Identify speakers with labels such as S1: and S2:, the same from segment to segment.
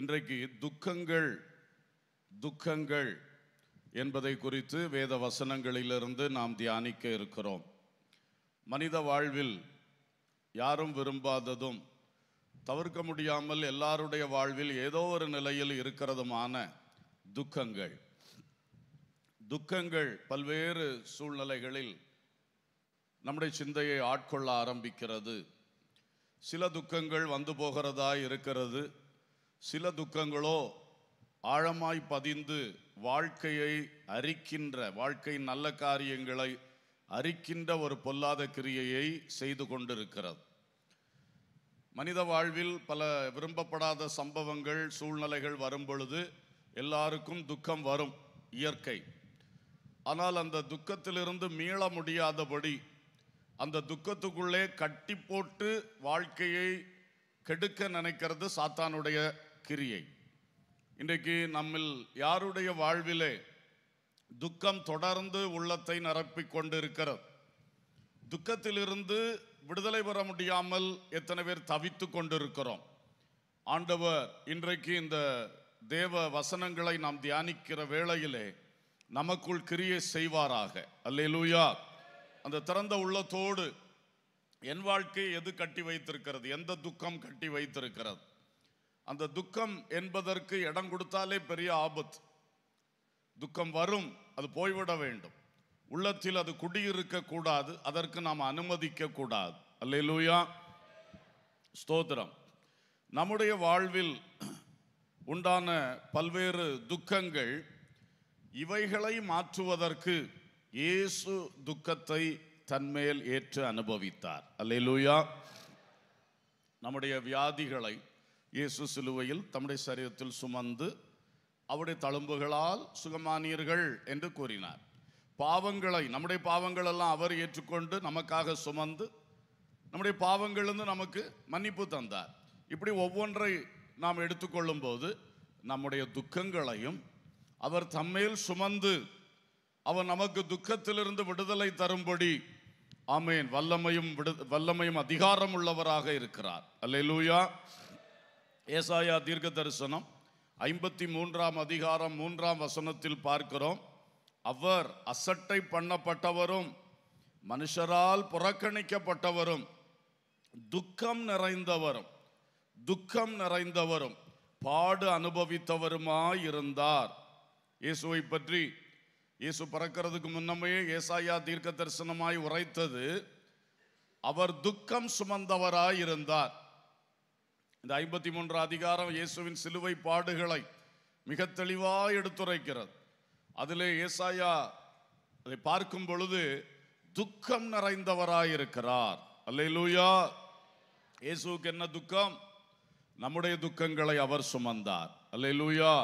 S1: இன்றைக்கு துக்கங்கள் துக்கங்கள் என்பதை குறித்து வேத வசனங்களிலிருந்து நாம் தியானிக்க இருக்கிறோம் மனித வாழ்வில் யாரும் விரும்பாததும் தவிர்க்க முடியாமல் எல்லாருடைய வாழ்வில் ஏதோ ஒரு நிலையில் இருக்கிறதுமான துக்கங்கள் துக்கங்கள் பல்வேறு சூழ்நிலைகளில் நம்முடைய சிந்தையை ஆட்கொள்ள ஆரம்பிக்கிறது சில துக்கங்கள் வந்து போகிறதா இருக்கிறது சில துக்கங்களோ ஆழமாய் பதிந்து வாழ்க்கையை அரிக்கின்ற வாழ்க்கையின் நல்ல காரியங்களை அரிக்கின்ற ஒரு பொல்லாத கிரியையை செய்து கொண்டிருக்கிறது மனித வாழ்வில் பல விரும்பப்படாத சம்பவங்கள் சூழ்நிலைகள் வரும் பொழுது எல்லாருக்கும் துக்கம் வரும் இயற்கை ஆனால் அந்த துக்கத்திலிருந்து மீள முடியாதபடி அந்த துக்கத்துக்குள்ளே கட்டி போட்டு வாழ்க்கையை கெடுக்க நினைக்கிறது சாத்தானுடைய கிரியை இன்றைக்கு நம்மில் யாருடைய வாழ்விலே துக்கம் தொடர்ந்து உள்ளத்தை நிரப்பிக் கொண்டிருக்கிறது துக்கத்திலிருந்து விடுதலை பெற முடியாமல் எத்தனை பேர் தவித்து கொண்டிருக்கிறோம் ஆண்டவர் இன்றைக்கு இந்த தேவ வசனங்களை நாம் தியானிக்கிற வேளையிலே நமக்குள் கிரியை செய்வாராக அல்ல லூயா அந்த திறந்த உள்ளத்தோடு என் வாழ்க்கை எது கட்டி வைத்திருக்கிறது எந்த துக்கம் கட்டி வைத்திருக்கிறது அந்த துக்கம் என்பதற்கு இடம் கொடுத்தாலே பெரிய ஆபத்து துக்கம் வரும் அது போய்விட வேண்டும் உள்ளத்தில் அது குடியிருக்க கூடாது அதற்கு நாம் அனுமதிக்க கூடாது அல்லையிலூயா ஸ்தோத்திரம் நம்முடைய வாழ்வில் உண்டான பல்வேறு துக்கங்கள் இவைகளை மாற்றுவதற்கு இயேசு துக்கத்தை தன்மேல் ஏற்று அனுபவித்தார் அல்லையிலூயா நம்முடைய வியாதிகளை இயேசு சிலுவையில் தம்முடைய சரீரத்தில் சுமந்து அவருடைய தழும்புகளால் சுகமானியர்கள் என்று கூறினார் பாவங்களை நம்முடைய பாவங்கள் எல்லாம் அவர் ஏற்றுக்கொண்டு நமக்காக சுமந்து நம்முடைய பாவங்கள்ந்து நமக்கு மன்னிப்பு தந்தார் இப்படி ஒவ்வொன்றை நாம் எடுத்துக்கொள்ளும் போது நம்முடைய துக்கங்களையும் அவர் தம்மேல் சுமந்து அவர் நமக்கு துக்கத்திலிருந்து விடுதலை தரும்படி ஆமேன் வல்லமையும் விடு வல்லமையும் அதிகாரம் உள்ளவராக இருக்கிறார் அல்ல லூயா ஏசாயா தீர்க்க தரிசனம் ஐம்பத்தி மூன்றாம் அதிகாரம் மூன்றாம் வசனத்தில் பார்க்கிறோம் அவர் அசட்டை பண்ணப்பட்டவரும் மனுஷரால் புறக்கணிக்கப்பட்டவரும் துக்கம் நிறைந்தவரும் துக்கம் நிறைந்தவரும் பாடு அனுபவித்தவருமாயிருந்தார் இயேசுவை பற்றி இயேசு பறக்கிறதுக்கு முன்னமே ஏசாயா தீர்க்க தரிசனமாய் உரைத்தது அவர் துக்கம் சுமந்தவராயிருந்தார் இருந்தார் இந்த ஐம்பத்தி மூன்று அதிகாரம் இயேசுவின் சிலுவை பாடுகளை மிக தெளிவாக எடுத்துரைக்கிறது அதிலே ஏசாயா அதை பார்க்கும் பொழுது துக்கம் நிறைந்தவராயிருக்கிறார் அல்ல லூயா இயேசுக்கு என்ன துக்கம் நம்முடைய துக்கங்களை அவர் சுமந்தார் அல்லே லூயா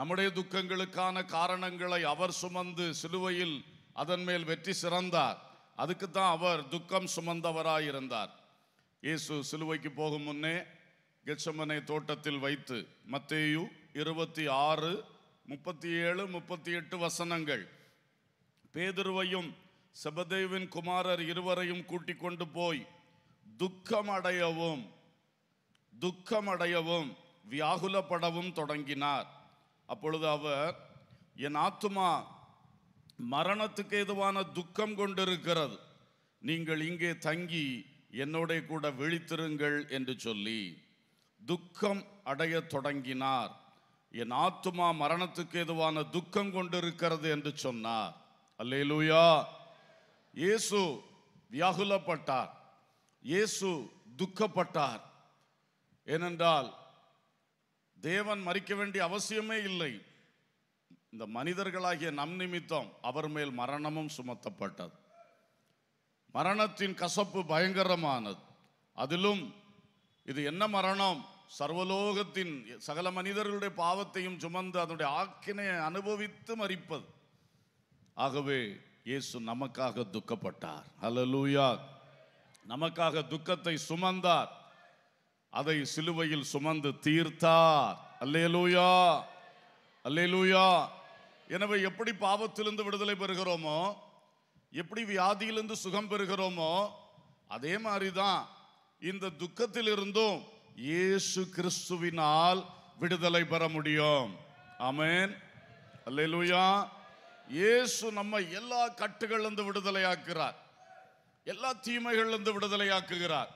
S1: நம்முடைய துக்கங்களுக்கான காரணங்களை அவர் சுமந்து சிலுவையில் அதன் மேல் வெற்றி சிறந்தார் அதுக்கு தான் அவர் துக்கம் சுமந்தவராயிருந்தார் இயேசு சிலுவைக்கு போகும் முன்னே கெச்சமனை தோட்டத்தில் வைத்து மத்தேயு இருபத்தி ஆறு முப்பத்தி ஏழு முப்பத்தி எட்டு வசனங்கள் பேதுருவையும் செபதேவின் குமாரர் இருவரையும் கூட்டிக் கொண்டு போய் துக்கம் அடையவும் வியாகுலப்படவும் தொடங்கினார் அப்பொழுது அவர் என் ஆத்துமா மரணத்துக்கு எதுவான துக்கம் கொண்டிருக்கிறது நீங்கள் இங்கே தங்கி என்னோட கூட விழித்திருங்கள் என்று சொல்லி துக்கம் அடைய தொடங்கினார் என் ஆத்துமா மரணத்துக்கு எதுவான துக்கம் கொண்டிருக்கிறது என்று சொன்னார் அல்லேலூயா இயேசு வியாகுலப்பட்டார் இயேசு துக்கப்பட்டார் ஏனென்றால் தேவன் மறிக்க வேண்டிய அவசியமே இல்லை இந்த மனிதர்களாகிய நம் நிமித்தம் அவர் மேல் மரணமும் சுமத்தப்பட்டது மரணத்தின் கசப்பு பயங்கரமானது அதிலும் இது என்ன மரணம் சர்வலோகத்தின் சகல மனிதர்களுடைய பாவத்தையும் சுமந்து அதனுடைய ஆக்கினை அனுபவித்து மறிப்பது ஆகவே இயேசு நமக்காக துக்கப்பட்டார் ஹலலூயா நமக்காக துக்கத்தை சுமந்தார் அதை சிலுவையில் சுமந்து தீர்த்தார் அல்லேலூயா அல்லேலூயா எனவே எப்படி பாவத்திலிருந்து விடுதலை பெறுகிறோமோ எப்படி வியாதியிலிருந்து சுகம் பெறுகிறோமோ அதே மாதிரி தான் இந்த துக்கத்திலிருந்தும் இயேசு கிறிஸ்துவினால் விடுதலை பெற முடியும் அமேன் அல்லேலூயா இயேசு நம்ம எல்லா கட்டுகள்லேருந்து ஆக்குறார் எல்லா தீமைகள்லேருந்து ஆக்குகிறார்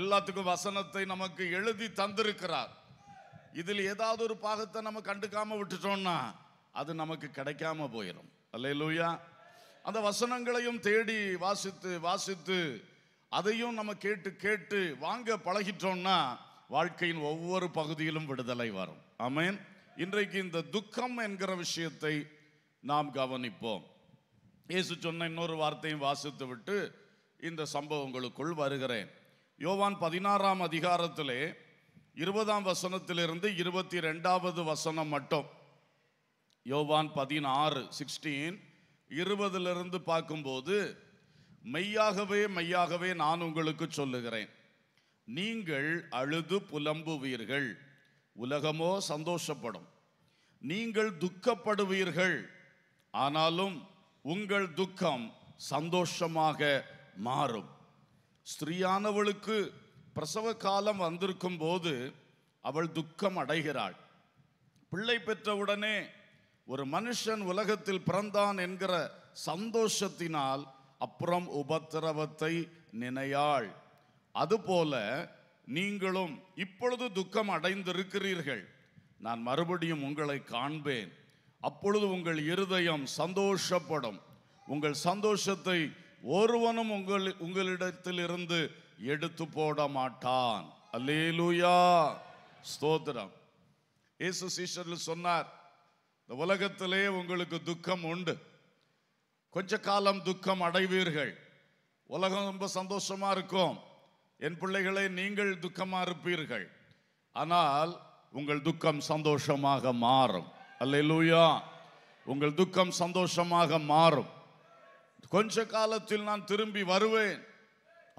S1: எல்லாத்துக்கும் வசனத்தை நமக்கு எழுதி தந்திருக்கிறார் இதில் ஏதாவது ஒரு பாகத்தை நம்ம கண்டுக்காம விட்டுட்டோம்னா அது நமக்கு கிடைக்காம போயிடும் அல்லையிலூயா அந்த வசனங்களையும் தேடி வாசித்து வாசித்து அதையும் நம்ம கேட்டு கேட்டு வாங்க பழகிட்டோம்னா வாழ்க்கையின் ஒவ்வொரு பகுதியிலும் விடுதலை வரும் அமேன் இன்றைக்கு இந்த துக்கம் என்கிற விஷயத்தை நாம் கவனிப்போம் இயேசு சொன்ன இன்னொரு வார்த்தையும் வாசித்து விட்டு இந்த சம்பவங்களுக்குள் வருகிறேன் யோவான் பதினாறாம் அதிகாரத்திலே இருபதாம் வசனத்திலிருந்து இருபத்தி ரெண்டாவது வசனம் மட்டும் யோவான் பதினாறு சிக்ஸ்டீன் இருபதுலேருந்து பார்க்கும்போது மெய்யாகவே மெய்யாகவே நான் உங்களுக்கு சொல்லுகிறேன் நீங்கள் அழுது புலம்புவீர்கள் உலகமோ சந்தோஷப்படும் நீங்கள் துக்கப்படுவீர்கள் ஆனாலும் உங்கள் துக்கம் சந்தோஷமாக மாறும் ஸ்திரீயானவளுக்கு பிரசவ காலம் வந்திருக்கும் போது அவள் துக்கம் அடைகிறாள் பிள்ளை பெற்றவுடனே ஒரு மனுஷன் உலகத்தில் பிறந்தான் என்கிற சந்தோஷத்தினால் அப்புறம் உபத்திரவத்தை நினையாள் அதுபோல நீங்களும் இப்பொழுது துக்கம் அடைந்திருக்கிறீர்கள் நான் மறுபடியும் உங்களை காண்பேன் அப்பொழுது உங்கள் இருதயம் சந்தோஷப்படும் உங்கள் சந்தோஷத்தை ஒருவனும் உங்கள் உங்களிடத்திலிருந்து எடுத்து போட மாட்டான் அல்லேலூயா ஸ்தோத்திரம் இயேசு சீஷரில் சொன்னார் இந்த உலகத்திலே உங்களுக்கு துக்கம் உண்டு கொஞ்ச காலம் துக்கம் அடைவீர்கள் உலகம் ரொம்ப சந்தோஷமா இருக்கும் என் பிள்ளைகளை நீங்கள் துக்கமாக இருப்பீர்கள் ஆனால் உங்கள் துக்கம் சந்தோஷமாக மாறும் அல்ல லூயா உங்கள் துக்கம் சந்தோஷமாக மாறும் கொஞ்ச காலத்தில் நான் திரும்பி வருவேன்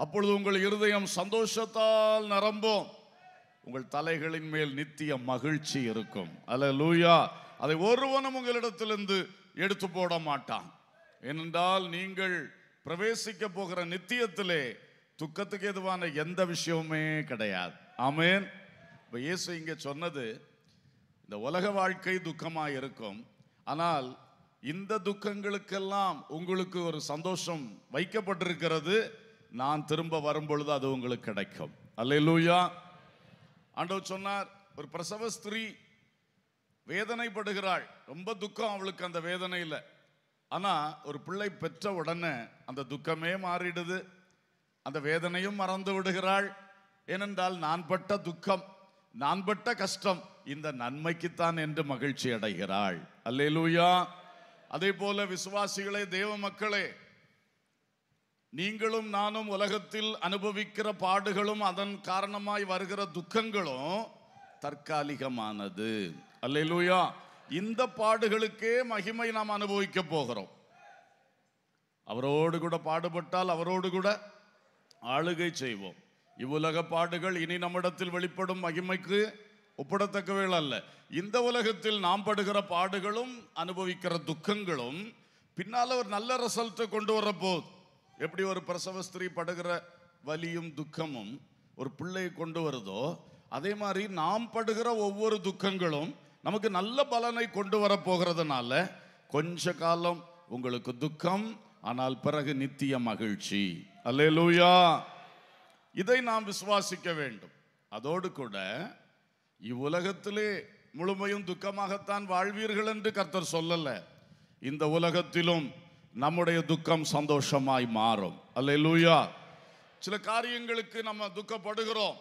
S1: அப்பொழுது உங்கள் இருதயம் சந்தோஷத்தால் நிரம்பும் உங்கள் தலைகளின் மேல் நித்திய மகிழ்ச்சி இருக்கும் அல்ல லூயா அதை ஒருவனும் உங்களிடத்திலிருந்து எடுத்து போட மாட்டான் ஏனென்றால் நீங்கள் பிரவேசிக்க போகிற நித்தியத்திலே துக்கத்துக்கு எதுவான எந்த விஷயமுமே கிடையாது ஆமேன் இப்போ இயேசு இங்கே சொன்னது இந்த உலக வாழ்க்கை துக்கமாக இருக்கும் ஆனால் இந்த துக்கங்களுக்கெல்லாம் உங்களுக்கு ஒரு சந்தோஷம் வைக்கப்பட்டிருக்கிறது நான் திரும்ப வரும்பொழுது அது உங்களுக்கு கிடைக்கும் அல்ல லூயா ஆண்டவர் சொன்னார் ஒரு பிரசவ ஸ்திரீ வேதனைப்படுகிறாள் ரொம்ப துக்கம் அவளுக்கு அந்த வேதனையில் ஆனால் ஒரு பிள்ளை பெற்ற உடனே அந்த துக்கமே மாறிடுது அந்த வேதனையும் மறந்து விடுகிறாள் ஏனென்றால் நான் பட்ட துக்கம் நான் பட்ட கஷ்டம் இந்த நன்மைக்குத்தான் என்று மகிழ்ச்சி அடைகிறாள் அல்லேலூயா அதே போல விசுவாசிகளே தேவ மக்களே நீங்களும் நானும் உலகத்தில் அனுபவிக்கிற பாடுகளும் அதன் காரணமாய் வருகிற துக்கங்களும் தற்காலிகமானது அல்லேலூயா இந்த பாடுகளுக்கே மகிமை நாம் அனுபவிக்க போகிறோம் அவரோடு கூட பாடுபட்டால் அவரோடு கூட ஆளுகை செய்வோம் இவ்வுலக பாடுகள் இனி நம்மிடத்தில் வெளிப்படும் மகிமைக்கு ஒப்பிடத்தக்கவைகள் அல்ல இந்த உலகத்தில் நாம் படுகிற பாடுகளும் அனுபவிக்கிற துக்கங்களும் பின்னால் ஒரு நல்ல ரிசல்ட்டை கொண்டு வர போது எப்படி ஒரு பிரசவ ஸ்திரீ படுகிற வலியும் துக்கமும் ஒரு பிள்ளையை கொண்டு வருதோ அதே மாதிரி நாம் படுகிற ஒவ்வொரு துக்கங்களும் நமக்கு நல்ல பலனை கொண்டு வர போகிறதுனால கொஞ்ச காலம் உங்களுக்கு துக்கம் ஆனால் பிறகு நித்திய மகிழ்ச்சி அலையலூயா இதை நாம் விசுவாசிக்க வேண்டும் அதோடு கூட இவ்வுலகத்திலே முழுமையும் துக்கமாகத்தான் வாழ்வீர்கள் என்று கர்த்தர் சொல்லல இந்த உலகத்திலும் நம்முடைய துக்கம் சந்தோஷமாய் மாறும் அல்லூயா சில காரியங்களுக்கு நம்ம துக்கப்படுகிறோம்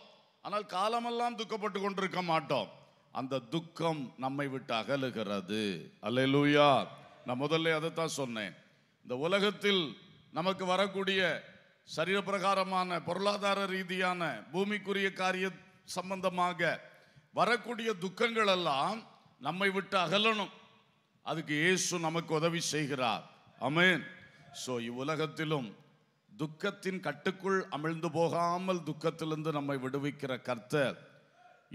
S1: ஆனால் காலமெல்லாம் துக்கப்பட்டு கொண்டிருக்க மாட்டோம் அந்த துக்கம் நம்மை விட்டு அகலுகிறது அல்லூயா நான் முதல்ல அதை தான் சொன்னேன் இந்த உலகத்தில் நமக்கு வரக்கூடிய சரீரப்பிரகாரமான பொருளாதார ரீதியான பூமிக்குரிய காரிய சம்பந்தமாக வரக்கூடிய துக்கங்கள் எல்லாம் நம்மை விட்டு அகலணும் அதுக்கு இயேசு நமக்கு உதவி செய்கிறார் அமேன் ஸோ இவ்வுலகத்திலும் துக்கத்தின் கட்டுக்குள் அமிழ்ந்து போகாமல் துக்கத்திலிருந்து நம்மை விடுவிக்கிற கர்த்தர்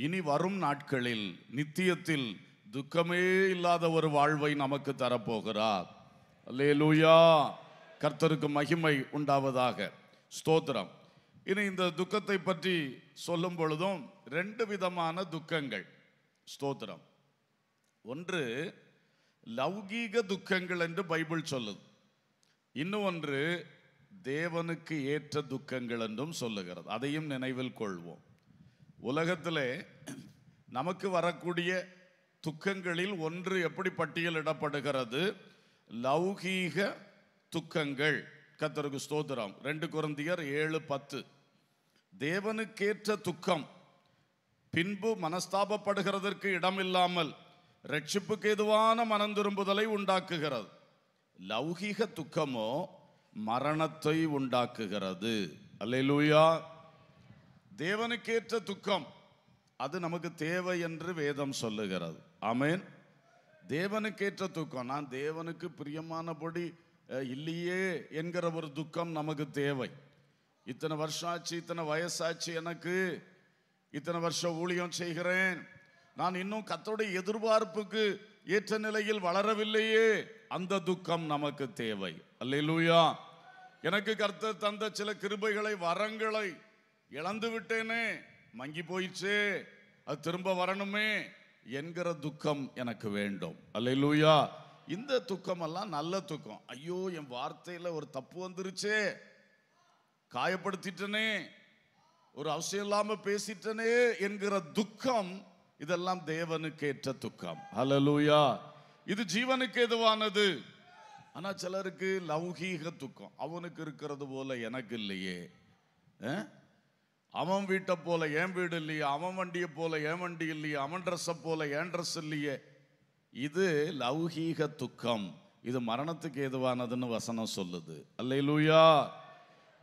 S1: இனி வரும் நாட்களில் நித்தியத்தில் துக்கமே இல்லாத ஒரு வாழ்வை நமக்கு தரப்போகிறார் அல்லேலூயா கர்த்தருக்கு மகிமை உண்டாவதாக ஸ்தோத்திரம் இனி இந்த துக்கத்தை பற்றி சொல்லும் பொழுதும் ரெண்டு விதமான துக்கங்கள் ஸ்தோத்திரம் ஒன்று லௌகீக துக்கங்கள் என்று பைபிள் சொல்லுது இன்னும் ஒன்று தேவனுக்கு ஏற்ற துக்கங்கள் என்றும் சொல்லுகிறது அதையும் நினைவில் கொள்வோம் உலகத்தில் நமக்கு வரக்கூடிய துக்கங்களில் ஒன்று எப்படி பட்டியலிடப்படுகிறது லௌகீக துக்கங்கள் கத்தருக்கு ஸ்தோத்திரம் ரெண்டு குரந்தியர் ஏழு பத்து தேவனுக்கேற்ற துக்கம் பின்பு மனஸ்தாபப்படுகிறதற்கு இடமில்லாமல் ரட்சிப்புக்கு எதுவான மனந்திரும்புதலை உண்டாக்குகிறது லௌகிக துக்கமோ மரணத்தை உண்டாக்குகிறது அல்லையிலூயா தேவனுக்கேற்ற துக்கம் அது நமக்கு தேவை என்று வேதம் சொல்லுகிறது ஆமேன் தேவனுக்கேற்ற தூக்கம் நான் தேவனுக்கு பிரியமானபடி இல்லையே என்கிற ஒரு துக்கம் நமக்கு தேவை இத்தனை வருஷம் ஆச்சு இத்தனை வயசாச்சு எனக்கு இத்தனை வருஷம் ஊழியம் செய்கிறேன் நான் இன்னும் கத்தோடைய எதிர்பார்ப்புக்கு ஏற்ற நிலையில் வளரவில்லையே அந்த துக்கம் நமக்கு தேவை அல்லையிலூயா எனக்கு கர்த்தர் தந்த சில கிருபைகளை வரங்களை இழந்து விட்டேனே மங்கி போயிடுச்சு அது திரும்ப வரணுமே என்கிற துக்கம் எனக்கு வேண்டும் அல்லையிலூயா இந்த துக்கமெல்லாம் நல்ல துக்கம் ஐயோ என் வார்த்தையில் ஒரு தப்பு வந்துருச்சே காயப்படுத்திட்டனே ஒரு அவசியம் இல்லாமல் பேசிட்டனே என்கிற துக்கம் இதெல்லாம் தேவனுக்கு ஏற்ற துக்கம் ஹலலூயா இது ஜீவனுக்கு எதுவானது ஆனால் சிலருக்கு லௌகீக துக்கம் அவனுக்கு இருக்கிறது போல எனக்கு இல்லையே அவன் வீட்டை போல என் வீடு இல்லையே அவன் வண்டியை போல என் வண்டி இல்லையே அவன் ட்ரெஸ்ஸை போல என் ட்ரெஸ் இல்லையே இது லௌகீக துக்கம் இது மரணத்துக்கு எதுவானதுன்னு வசனம் சொல்லுது அல்லையிலூயா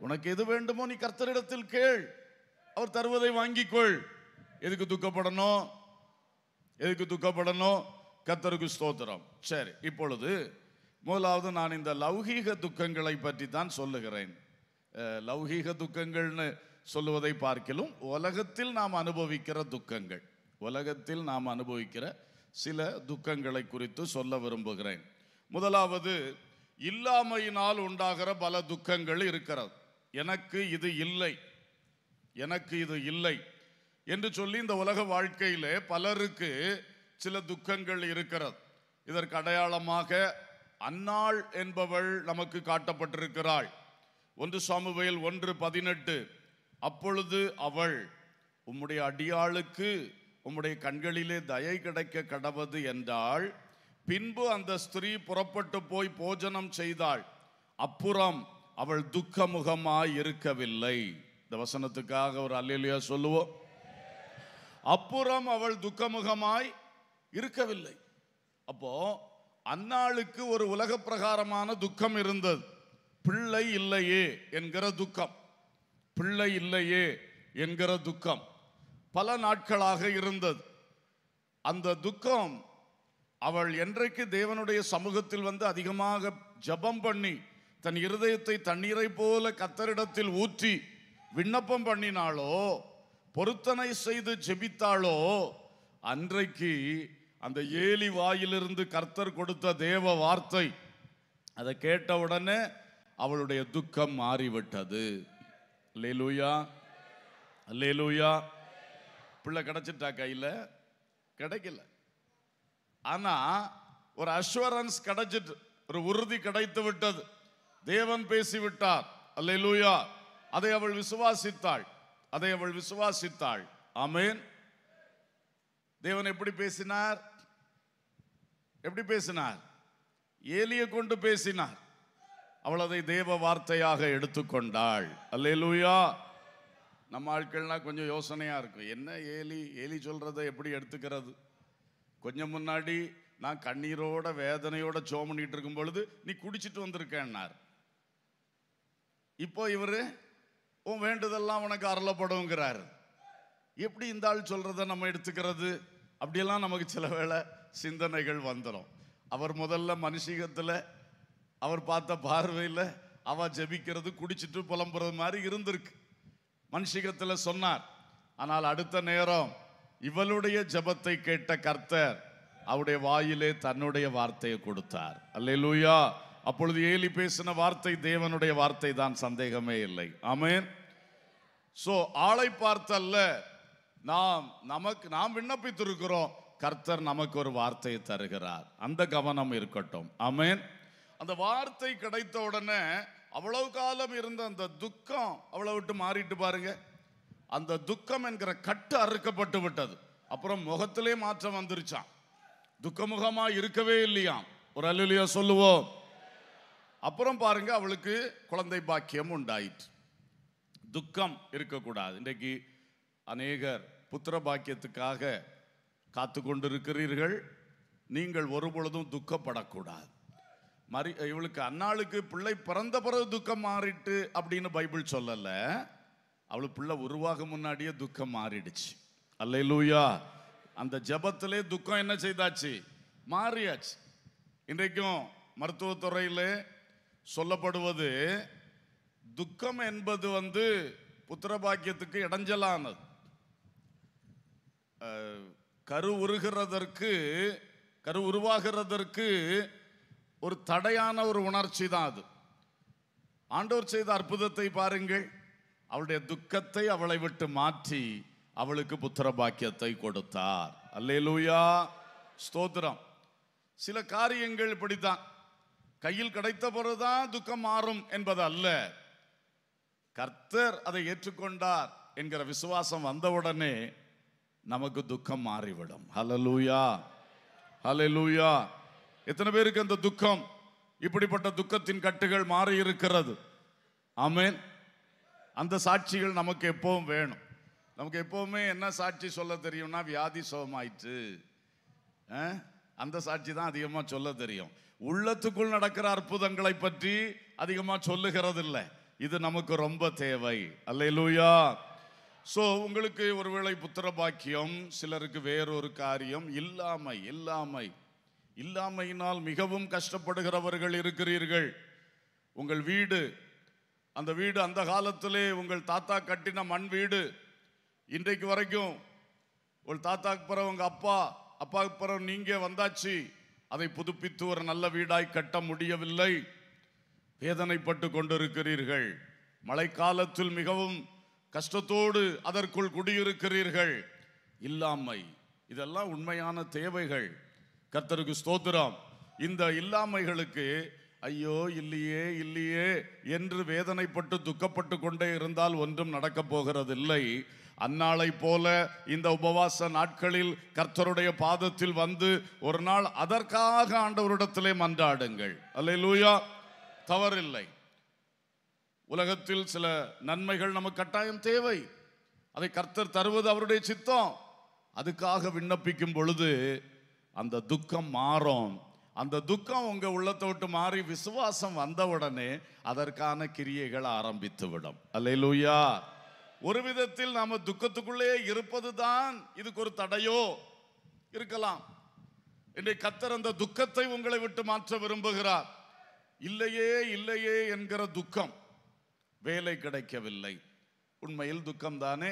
S1: உனக்கு எது வேண்டுமோ நீ கர்த்தரிடத்தில் கேள் அவர் தருவதை வாங்கிக்கொள் எதுக்கு துக்கப்படணும் எதுக்கு துக்கப்படணும் கர்த்தருக்கு ஸ்தோத்திரம் சரி இப்பொழுது முதலாவது நான் இந்த லௌகீக துக்கங்களை பற்றி தான் சொல்லுகிறேன் லௌகீக துக்கங்கள்னு சொல்லுவதை பார்க்கிலும் உலகத்தில் நாம் அனுபவிக்கிற துக்கங்கள் உலகத்தில் நாம் அனுபவிக்கிற சில துக்கங்களை குறித்து சொல்ல விரும்புகிறேன் முதலாவது இல்லாமையினால் உண்டாகிற பல துக்கங்கள் இருக்கிறது எனக்கு இது இல்லை எனக்கு இது இல்லை என்று சொல்லி இந்த உலக வாழ்க்கையிலே பலருக்கு சில துக்கங்கள் இருக்கிறது இதற்கு அடையாளமாக அன்னாள் என்பவள் நமக்கு காட்டப்பட்டிருக்கிறாள் ஒன்று சாமுவையில் ஒன்று பதினெட்டு அப்பொழுது அவள் உம்முடைய அடியாளுக்கு உம்முடைய கண்களிலே தயை கிடைக்க கடவது என்றால் பின்பு அந்த ஸ்திரீ புறப்பட்டு போய் போஜனம் செய்தாள் அப்புறம் அவள் துக்க முகமாய் இருக்கவில்லை இந்த வசனத்துக்காக ஒரு அல்லையா சொல்லுவோம் அப்புறம் அவள் துக்கமுகமாய் இருக்கவில்லை அப்போ அன்னாளுக்கு ஒரு உலக பிரகாரமான துக்கம் இருந்தது பிள்ளை இல்லையே என்கிற துக்கம் பிள்ளை இல்லையே என்கிற துக்கம் பல நாட்களாக இருந்தது அந்த துக்கம் அவள் என்றைக்கு தேவனுடைய சமூகத்தில் வந்து அதிகமாக ஜபம் பண்ணி தன் இருதயத்தை தண்ணீரை போல கத்தரிடத்தில் ஊற்றி விண்ணப்பம் பண்ணினாளோ பொருத்தனை செய்து ஜெபித்தாளோ அன்றைக்கு அந்த ஏலி வாயிலிருந்து கர்த்தர் கொடுத்த தேவ வார்த்தை அதை கேட்ட உடனே அவளுடைய துக்கம் மாறிவிட்டது அல்லேலூயா அல்லேலூயா பிள்ளை கிடைச்சிட்டா கையில் கிடைக்கல ஆனால் ஒரு அஷூரன்ஸ் கிடைச்சிட்டு ஒரு உறுதி கிடைத்து விட்டது தேவன் பேசிவிட்டார் அல்ல லூயா அதை அவள் விசுவாசித்தாள் அதை அவள் விசுவாசித்தாள் ஆமேன் தேவன் எப்படி பேசினார் எப்படி பேசினார் ஏலியை கொண்டு பேசினார் அவள் அதை தேவ வார்த்தையாக எடுத்துக்கொண்டாள் அல்லே லூயா நம்ம ஆட்கள்னால் கொஞ்சம் யோசனையாக இருக்கும் என்ன ஏலி ஏலி சொல்கிறத எப்படி எடுத்துக்கிறது கொஞ்சம் முன்னாடி நான் கண்ணீரோட வேதனையோட ஜோம் பண்ணிட்டு இருக்கும் பொழுது நீ குடிச்சிட்டு வந்திருக்கேன்னார் இப்போ இவர் உன் வேண்டுதெல்லாம் உனக்கு அருளப்படுங்கிறாரு எப்படி இந்த ஆள் சொல்கிறத நம்ம எடுத்துக்கிறது அப்படியெல்லாம் நமக்கு சில வேளை சிந்தனைகள் வந்துடும் அவர் முதல்ல மனுஷிகத்தில் அவர் பார்த்த பார்வையில் அவ ஜபிக்கிறது குடிச்சிட்டு புலம்புறது மாதிரி இருந்திருக்கு மனுஷிகத்தில் சொன்னார் ஆனால் அடுத்த நேரம் இவளுடைய ஜபத்தை கேட்ட கர்த்தர் அவருடைய வாயிலே தன்னுடைய வார்த்தையை கொடுத்தார் அல்லே லூயா அப்பொழுது ஏலி பேசின வார்த்தை தேவனுடைய வார்த்தை தான் சந்தேகமே இல்லை ஆமேன் ஸோ ஆளை பார்த்தல்ல நாம் நமக்கு நாம் விண்ணப்பித்திருக்கிறோம் கர்த்தர் நமக்கு ஒரு வார்த்தையை தருகிறார் அந்த கவனம் இருக்கட்டும் ஆமேன் அந்த வார்த்தை கிடைத்த உடனே அவ்வளவு காலம் இருந்த அந்த துக்கம் அவ்வளவு விட்டு மாறிட்டு பாருங்க அந்த துக்கம் என்கிற கட்டு அறுக்கப்பட்டு விட்டது அப்புறம் முகத்திலே மாற்றம் வந்துருச்சான் துக்கமுகமா இருக்கவே இல்லையாம் ஒரு அல்லா சொல்லுவோம் அப்புறம் பாருங்க அவளுக்கு குழந்தை பாக்கியம் உண்டாயிற்று துக்கம் இருக்கக்கூடாது இன்றைக்கு அநேகர் புத்திர பாக்கியத்துக்காக காத்து கொண்டிருக்கிறீர்கள் நீங்கள் ஒரு பொழுதும் துக்கப்படக்கூடாது மறி இவளுக்கு அன்னாளுக்கு பிள்ளை பிறந்த பிறகு துக்கம் மாறிட்டு அப்படின்னு பைபிள் சொல்லலை அவளுக்கு பிள்ளை உருவாக முன்னாடியே துக்கம் மாறிடுச்சு அல்ல லூயா அந்த ஜபத்திலே துக்கம் என்ன செய்தாச்சு மாறியாச்சு இன்றைக்கும் மருத்துவத்துறையில் சொல்லப்படுவது துக்கம் என்பது வந்து புத்திரபாக்கியத்துக்கு இடைஞ்சலானது கரு உருகிறதற்கு கரு உருவாகிறதற்கு ஒரு தடையான ஒரு உணர்ச்சி தான் அது ஆண்டோர் செய்த அற்புதத்தை பாருங்கள் அவளுடைய துக்கத்தை அவளை விட்டு மாற்றி அவளுக்கு புத்திர பாக்கியத்தை கொடுத்தார் அல்லேலூயா ஸ்தோத்திரம் சில காரியங்கள் இப்படித்தான் கையில் கிடைத்த பிறகுதான் துக்கம் மாறும் என்பது அல்ல கர்த்தர் அதை ஏற்றுக்கொண்டார் என்கிற விசுவாசம் வந்தவுடனே நமக்கு துக்கம் மாறிவிடும் ஹலலூயா ஹலலூயா எத்தனை பேருக்கு அந்த துக்கம் இப்படிப்பட்ட துக்கத்தின் கட்டுகள் மாறி இருக்கிறது ஆமேன் அந்த சாட்சிகள் நமக்கு எப்பவும் வேணும் நமக்கு எப்பவுமே என்ன சாட்சி சொல்ல தெரியும்னா வியாதி சோமாயிற்று அந்த சாட்சி தான் அதிகமாக சொல்ல தெரியும் உள்ளத்துக்குள் நடக்கிற அற்புதங்களை பற்றி அதிகமாக சொல்லுகிறது இல்லை இது நமக்கு ரொம்ப தேவை அல்லையிலூயா ஸோ உங்களுக்கு ஒருவேளை புத்திர பாக்கியம் சிலருக்கு வேறொரு காரியம் இல்லாமை இல்லாமை இல்லாமையினால் மிகவும் கஷ்டப்படுகிறவர்கள் இருக்கிறீர்கள் உங்கள் வீடு அந்த வீடு அந்த காலத்திலே உங்கள் தாத்தா கட்டின மண் வீடு இன்றைக்கு வரைக்கும் உங்கள் தாத்தாக்கு பிறகு உங்கள் அப்பா அப்பாவுக்கு பிறகு நீங்கள் வந்தாச்சு அதை புதுப்பித்து ஒரு நல்ல வீடாய் கட்ட முடியவில்லை வேதனைப்பட்டு கொண்டிருக்கிறீர்கள் மழைக்காலத்தில் மிகவும் கஷ்டத்தோடு அதற்குள் குடியிருக்கிறீர்கள் இல்லாமை இதெல்லாம் உண்மையான தேவைகள் கர்த்தருக்கு ஸ்தோத்திரம் இந்த இல்லாமைகளுக்கு ஐயோ இல்லையே இல்லையே என்று வேதனைப்பட்டு துக்கப்பட்டு கொண்டே இருந்தால் ஒன்றும் நடக்கப் இல்லை அந்நாளை போல இந்த உபவாச நாட்களில் கர்த்தருடைய பாதத்தில் வந்து ஒரு நாள் அதற்காக ஆண்டவரிடத்திலே மன்றாடுங்கள் அல்ல லூயா தவறில்லை உலகத்தில் சில நன்மைகள் நமக்கு கட்டாயம் தேவை அதை கர்த்தர் தருவது அவருடைய சித்தம் அதுக்காக விண்ணப்பிக்கும் பொழுது அந்த துக்கம் மாறும் அந்த துக்கம் உங்கள் விட்டு மாறி விசுவாசம் வந்தவுடனே அதற்கான கிரியைகள் ஆரம்பித்து விடும் அல்லையிலூயா ஒரு விதத்தில் நாம் துக்கத்துக்குள்ளே இருப்பது தான் இதுக்கு ஒரு தடையோ இருக்கலாம் என்னை கத்தர் அந்த துக்கத்தை உங்களை விட்டு மாற்ற விரும்புகிறார் இல்லையே இல்லையே என்கிற துக்கம் வேலை கிடைக்கவில்லை உண்மையில் துக்கம் தானே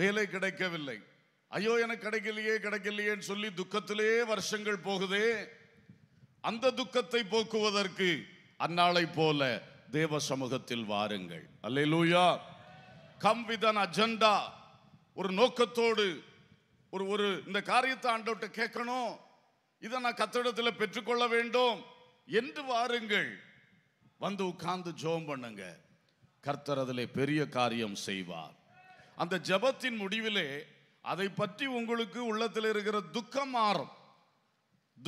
S1: வேலை கிடைக்கவில்லை ஐயோ எனக்கு கிடைக்கலையே கிடைக்கலையேன்னு சொல்லி துக்கத்திலே வருஷங்கள் போகுதே அந்த துக்கத்தை போக்குவதற்கு அந்நாளை போல தேவ சமூகத்தில் வாருங்கள் அல்ல லூயா கம் வித் அன் அஜெண்டா ஒரு நோக்கத்தோடு ஒரு ஒரு இந்த காரியத்தை ஆண்டவர்கிட்ட கேட்கணும் இதை நான் கத்திடத்தில் பெற்றுக்கொள்ள வேண்டும் என்று வாருங்கள் வந்து உட்கார்ந்து ஜோம் பண்ணுங்க கர்த்தர் அதில் பெரிய காரியம் செய்வார் அந்த ஜபத்தின் முடிவிலே அதை பற்றி உங்களுக்கு உள்ளத்தில் இருக்கிற துக்கம் மாறும்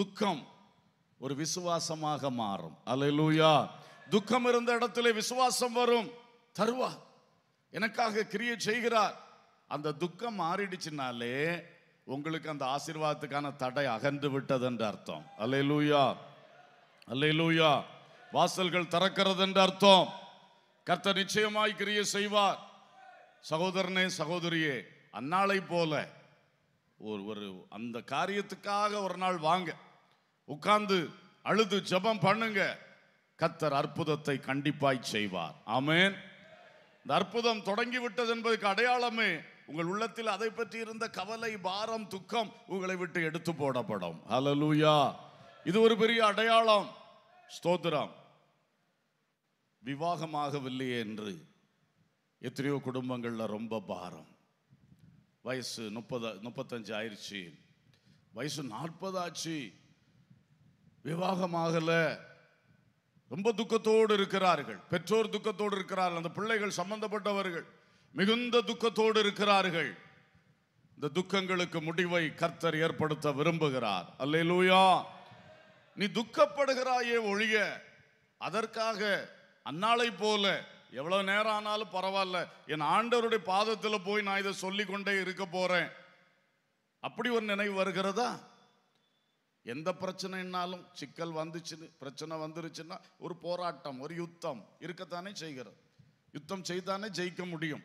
S1: துக்கம் ஒரு விசுவாசமாக மாறும் அலையலூயா துக்கம் இருந்த இடத்துல விசுவாசம் வரும் தருவா எனக்காக கிரியை செய்கிறார் அந்த துக்கம் மாறிடுச்சுனாலே உங்களுக்கு அந்த ஆசீர்வாதத்துக்கான தடை அகன்று விட்டது என்று அர்த்தம் அல்லே லூயா லூயா வாசல்கள் திறக்கிறது என்று அர்த்தம் கர்த்த நிச்சயமாய் கிரியை செய்வார் சகோதரனே சகோதரியே அன்னாலை போல ஒரு ஒரு அந்த காரியத்துக்காக ஒரு நாள் வாங்க உட்கார்ந்து அழுது ஜபம் பண்ணுங்க கத்தர் அற்புதத்தை கண்டிப்பாய் செய்வார் ஆமேன் இந்த அற்புதம் தொடங்கிவிட்டது என்பதுக்கு அடையாளமே உங்கள் உள்ளத்தில் அதை பற்றி இருந்த கவலை பாரம் துக்கம் உங்களை விட்டு எடுத்து போடப்படும் ஹலலூயா இது ஒரு பெரிய அடையாளம் ஸ்தோத்திரம் விவாகமாகவில்லையே என்று எத்தனையோ குடும்பங்களில் ரொம்ப பாரம் வயசு முப்பது முப்பத்தஞ்சு ஆயிடுச்சு வயசு நாற்பது ஆச்சு ரொம்ப துக்கத்தோடு இருக்கிறார்கள் பெற்றோர் துக்கத்தோடு இருக்கிறார்கள் அந்த பிள்ளைகள் சம்பந்தப்பட்டவர்கள் மிகுந்த துக்கத்தோடு இருக்கிறார்கள் இந்த துக்கங்களுக்கு முடிவை கர்த்தர் ஏற்படுத்த விரும்புகிறார் அல்லே லூயா நீ துக்கப்படுகிறாயே ஒழிய அதற்காக அன்னாளை போல எவ்வளோ நேரம் ஆனாலும் பரவாயில்ல என் ஆண்டவருடைய பாதத்தில் போய் நான் இதை சொல்லிக்கொண்டே இருக்க போகிறேன் அப்படி ஒரு நினைவு வருகிறதா எந்த பிரச்சனைனாலும் சிக்கல் வந்துச்சுன்னு பிரச்சனை வந்துருச்சுன்னா ஒரு போராட்டம் ஒரு யுத்தம் இருக்கத்தானே செய்கிறது யுத்தம் செய்தானே ஜெயிக்க முடியும்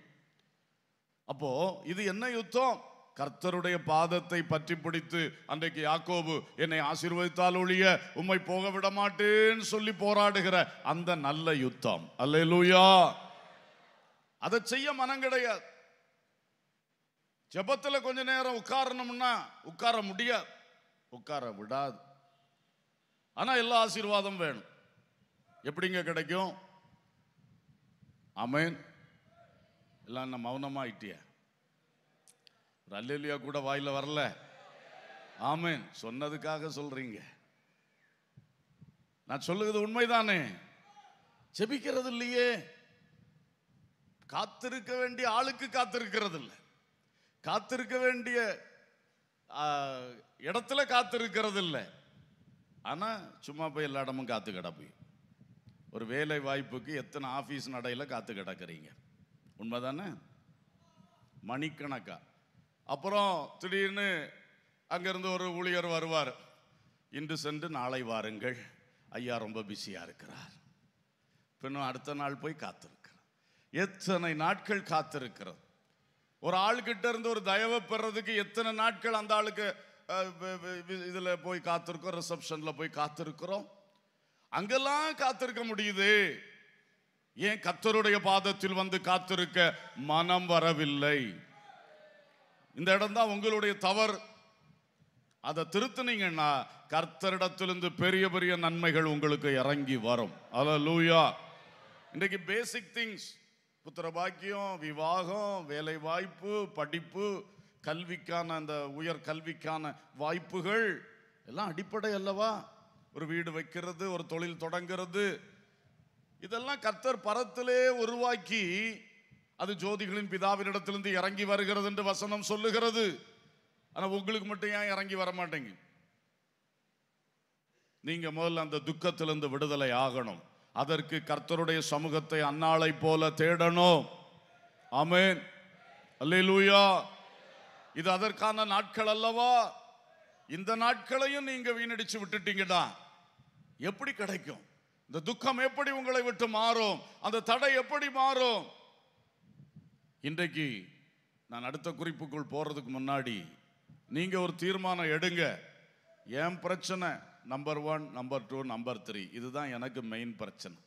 S1: அப்போது இது என்ன யுத்தம் கர்த்தருடைய பாதத்தை பற்றி பிடித்து அன்றைக்கு யாக்கோபு என்னை ஆசீர்வதித்தால் ஒழிய உம்மை போக விட மாட்டேன்னு சொல்லி போராடுகிற அந்த நல்ல யுத்தம் அல்ல லூயா அதை செய்ய மனம் கிடையாது ஜபத்தில் கொஞ்ச நேரம் உட்காரணும்னா உட்கார முடியாது உட்கார விடாது ஆனால் எல்லா ஆசீர்வாதம் வேணும் எப்படிங்க கிடைக்கும் அமேன் எல்லாம் என்ன மௌனமாக ஆயிட்டியா அல்லலியா கூட வாயில வரல ஆமேன் சொன்னதுக்காக சொல்றீங்க நான் சொல்லுகிறது உண்மைதானே செபிக்கிறது இல்லையே காத்திருக்க வேண்டிய ஆளுக்கு காத்திருக்கிறது இல்லை காத்திருக்க வேண்டிய இடத்துல காத்திருக்கிறது இல்லை ஆனால் சும்மா போய் எல்லா இடமும் காத்து கிடப்பு ஒரு வேலை வாய்ப்புக்கு எத்தனை ஆஃபீஸ் நடையில் காத்து கிடக்கிறீங்க உண்மைதானே மணிக்கணக்கா அப்புறம் திடீர்னு அங்கேருந்து ஒரு ஊழியர் வருவார் இன்று சென்று நாளை வாருங்கள் ஐயா ரொம்ப பிஸியாக இருக்கிறார் பின்னும் அடுத்த நாள் போய் காத்திருக்கிறார் எத்தனை நாட்கள் காத்திருக்கிறது ஒரு ஆள்கிட்ட இருந்து ஒரு தயவை பெறதுக்கு எத்தனை நாட்கள் அந்த ஆளுக்கு இதில் போய் காத்திருக்கோம் ரிசப்ஷனில் போய் காத்திருக்கிறோம் அங்கெல்லாம் காத்திருக்க முடியுது ஏன் கத்தருடைய பாதத்தில் வந்து காத்திருக்க மனம் வரவில்லை இந்த இடம் தான் உங்களுடைய தவறு அதை திருத்தினீங்கன்னா கர்த்தரிடத்திலிருந்து பெரிய பெரிய நன்மைகள் உங்களுக்கு இறங்கி வரும் அத லூயா இன்றைக்கு பேசிக் திங்ஸ் புத்திர பாக்கியம் விவாகம் வேலை வாய்ப்பு படிப்பு கல்விக்கான அந்த உயர் கல்விக்கான வாய்ப்புகள் எல்லாம் அடிப்படை அல்லவா ஒரு வீடு வைக்கிறது ஒரு தொழில் தொடங்கிறது இதெல்லாம் கர்த்தர் பரத்திலே உருவாக்கி அது ஜோதிகளின் பிதாவினிடத்திலிருந்து இறங்கி வருகிறது என்று வசனம் சொல்லுகிறது ஆனால் உங்களுக்கு மட்டும் ஏன் இறங்கி வர மாட்டேங்க நீங்க முதல்ல அந்த துக்கத்திலிருந்து விடுதலை ஆகணும் அதற்கு கர்த்தருடைய சமூகத்தை அன்னாளை போல தேடணும் ஆமேன் அல்லூயா இது அதற்கான நாட்கள் அல்லவா இந்த நாட்களையும் நீங்க வீணடிச்சு விட்டுட்டீங்கன்னா எப்படி கிடைக்கும் இந்த துக்கம் எப்படி உங்களை விட்டு மாறும் அந்த தடை எப்படி மாறும் இன்றைக்கு நான் அடுத்த குறிப்புக்குள் போகிறதுக்கு முன்னாடி நீங்கள் ஒரு தீர்மானம் எடுங்க என் பிரச்சனை number one number two number three இதுதான் எனக்கு மெயின் பிரச்சனை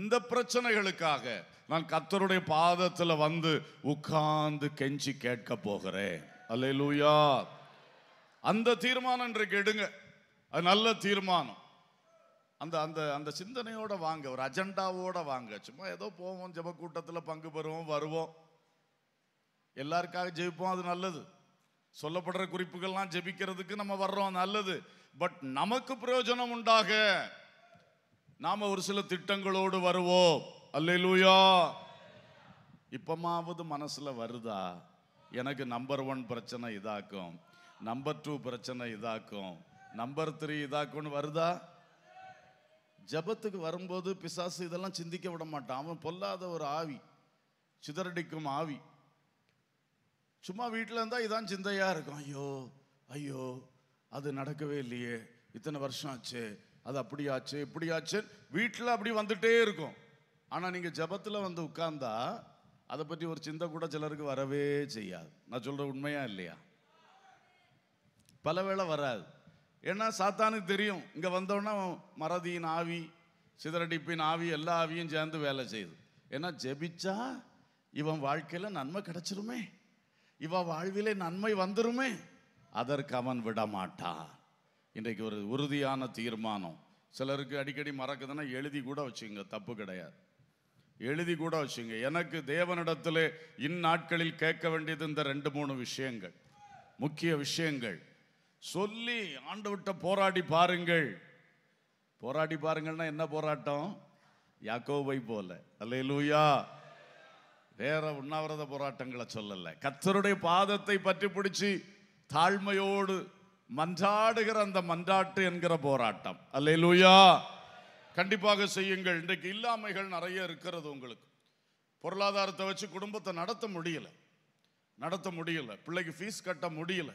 S1: இந்த பிரச்சனைகளுக்காக நான் கத்தருடைய பாதத்தில் வந்து உட்கார்ந்து கெஞ்சி கேட்க போகிறேன் அல்ல லூயா அந்த தீர்மானம் இன்றைக்கு எடுங்க அது நல்ல தீர்மானம் அந்த அந்த அந்த சிந்தனையோடு வாங்க ஒரு அஜெண்டாவோட வாங்க சும்மா ஏதோ போவோம் ஜப கூட்டத்தில் பங்கு பெறுவோம் வருவோம் எல்லாருக்காக ஜெயிப்போம் அது நல்லது சொல்லப்படுற குறிப்புகள்லாம் ஜெபிக்கிறதுக்கு நம்ம வர்றோம் நல்லது பட் நமக்கு பிரயோஜனம் உண்டாக நாம் ஒரு சில திட்டங்களோடு வருவோம் அல்லூயா இப்பமாவது மனசில் வருதா எனக்கு நம்பர் ஒன் பிரச்சனை இதாக்கும் நம்பர் டூ பிரச்சனை இதாக்கும் நம்பர் த்ரீ இதாக்கும்னு வருதா ஜபத்துக்கு வரும்போது பிசாசு இதெல்லாம் சிந்திக்க விட மாட்டான் அவன் பொல்லாத ஒரு ஆவி சிதறடிக்கும் ஆவி சும்மா வீட்டில் இருந்தால் இதான் சிந்தையாக இருக்கும் ஐயோ ஐயோ அது நடக்கவே இல்லையே இத்தனை வருஷம் ஆச்சு அது அப்படியாச்சு இப்படியாச்சு வீட்டில் அப்படி வந்துட்டே இருக்கும் ஆனால் நீங்கள் ஜபத்தில் வந்து உட்கார்ந்தா அதை பற்றி ஒரு சிந்தை கூட சிலருக்கு வரவே செய்யாது நான் சொல்கிற உண்மையா இல்லையா பல வேளை வராது ஏன்னா சாத்தானுக்கு தெரியும் இங்கே வந்தோன்னா மறதியின் ஆவி சிதறடிப்பின் ஆவி எல்லா ஆவியும் சேர்ந்து வேலை செய்யுது ஏன்னா ஜெபிச்சா இவன் வாழ்க்கையில் நன்மை கிடைச்சிருமே இவன் வாழ்விலே நன்மை வந்துருமே அதற்கு அவன் விடமாட்டான் இன்றைக்கு ஒரு உறுதியான தீர்மானம் சிலருக்கு அடிக்கடி மறக்குதுன்னா எழுதி கூட வச்சுங்க தப்பு கிடையாது எழுதி கூட வச்சுங்க எனக்கு தேவனிடத்தில் இந்நாட்களில் கேட்க வேண்டியது இந்த ரெண்டு மூணு விஷயங்கள் முக்கிய விஷயங்கள் சொல்லி ஆண்டவர்கிட்ட போராடி பாருங்கள் போராடி பாருங்கள்னா என்ன போராட்டம் யாக்கோவை போல அல்லையிலூயா வேற உண்ணாவிரத போராட்டங்களை சொல்லலை கத்தருடைய பாதத்தை பற்றி பிடிச்சி தாழ்மையோடு மன்றாடுகிற அந்த மன்றாட்டு என்கிற போராட்டம் அல்லையிலூயா கண்டிப்பாக செய்யுங்கள் இன்றைக்கு இல்லாமைகள் நிறைய இருக்கிறது உங்களுக்கு பொருளாதாரத்தை வச்சு குடும்பத்தை நடத்த முடியல நடத்த முடியல பிள்ளைக்கு ஃபீஸ் கட்ட முடியலை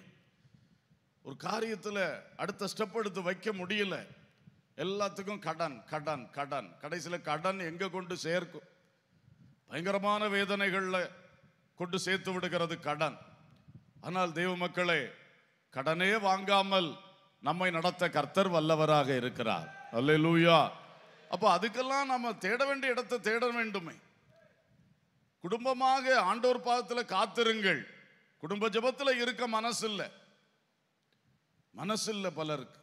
S1: ஒரு காரியத்தில் அடுத்த ஸ்டெப் எடுத்து வைக்க முடியல எல்லாத்துக்கும் கடன் கடன் கடன் கடைசியில் கடன் எங்கே கொண்டு சேர்க்கும் பயங்கரமான வேதனைகளில் கொண்டு சேர்த்து விடுகிறது கடன் ஆனால் தெய்வ மக்களே கடனே வாங்காமல் நம்மை நடத்த கர்த்தர் வல்லவராக இருக்கிறார் அல்ல லூயா அப்போ அதுக்கெல்லாம் நம்ம தேட வேண்டிய இடத்தை தேட வேண்டுமே குடும்பமாக ஆண்டோர் பாதத்தில் காத்திருங்கள் குடும்ப ஜபத்தில் இருக்க மனசு இல்லை மனசில் இருக்கு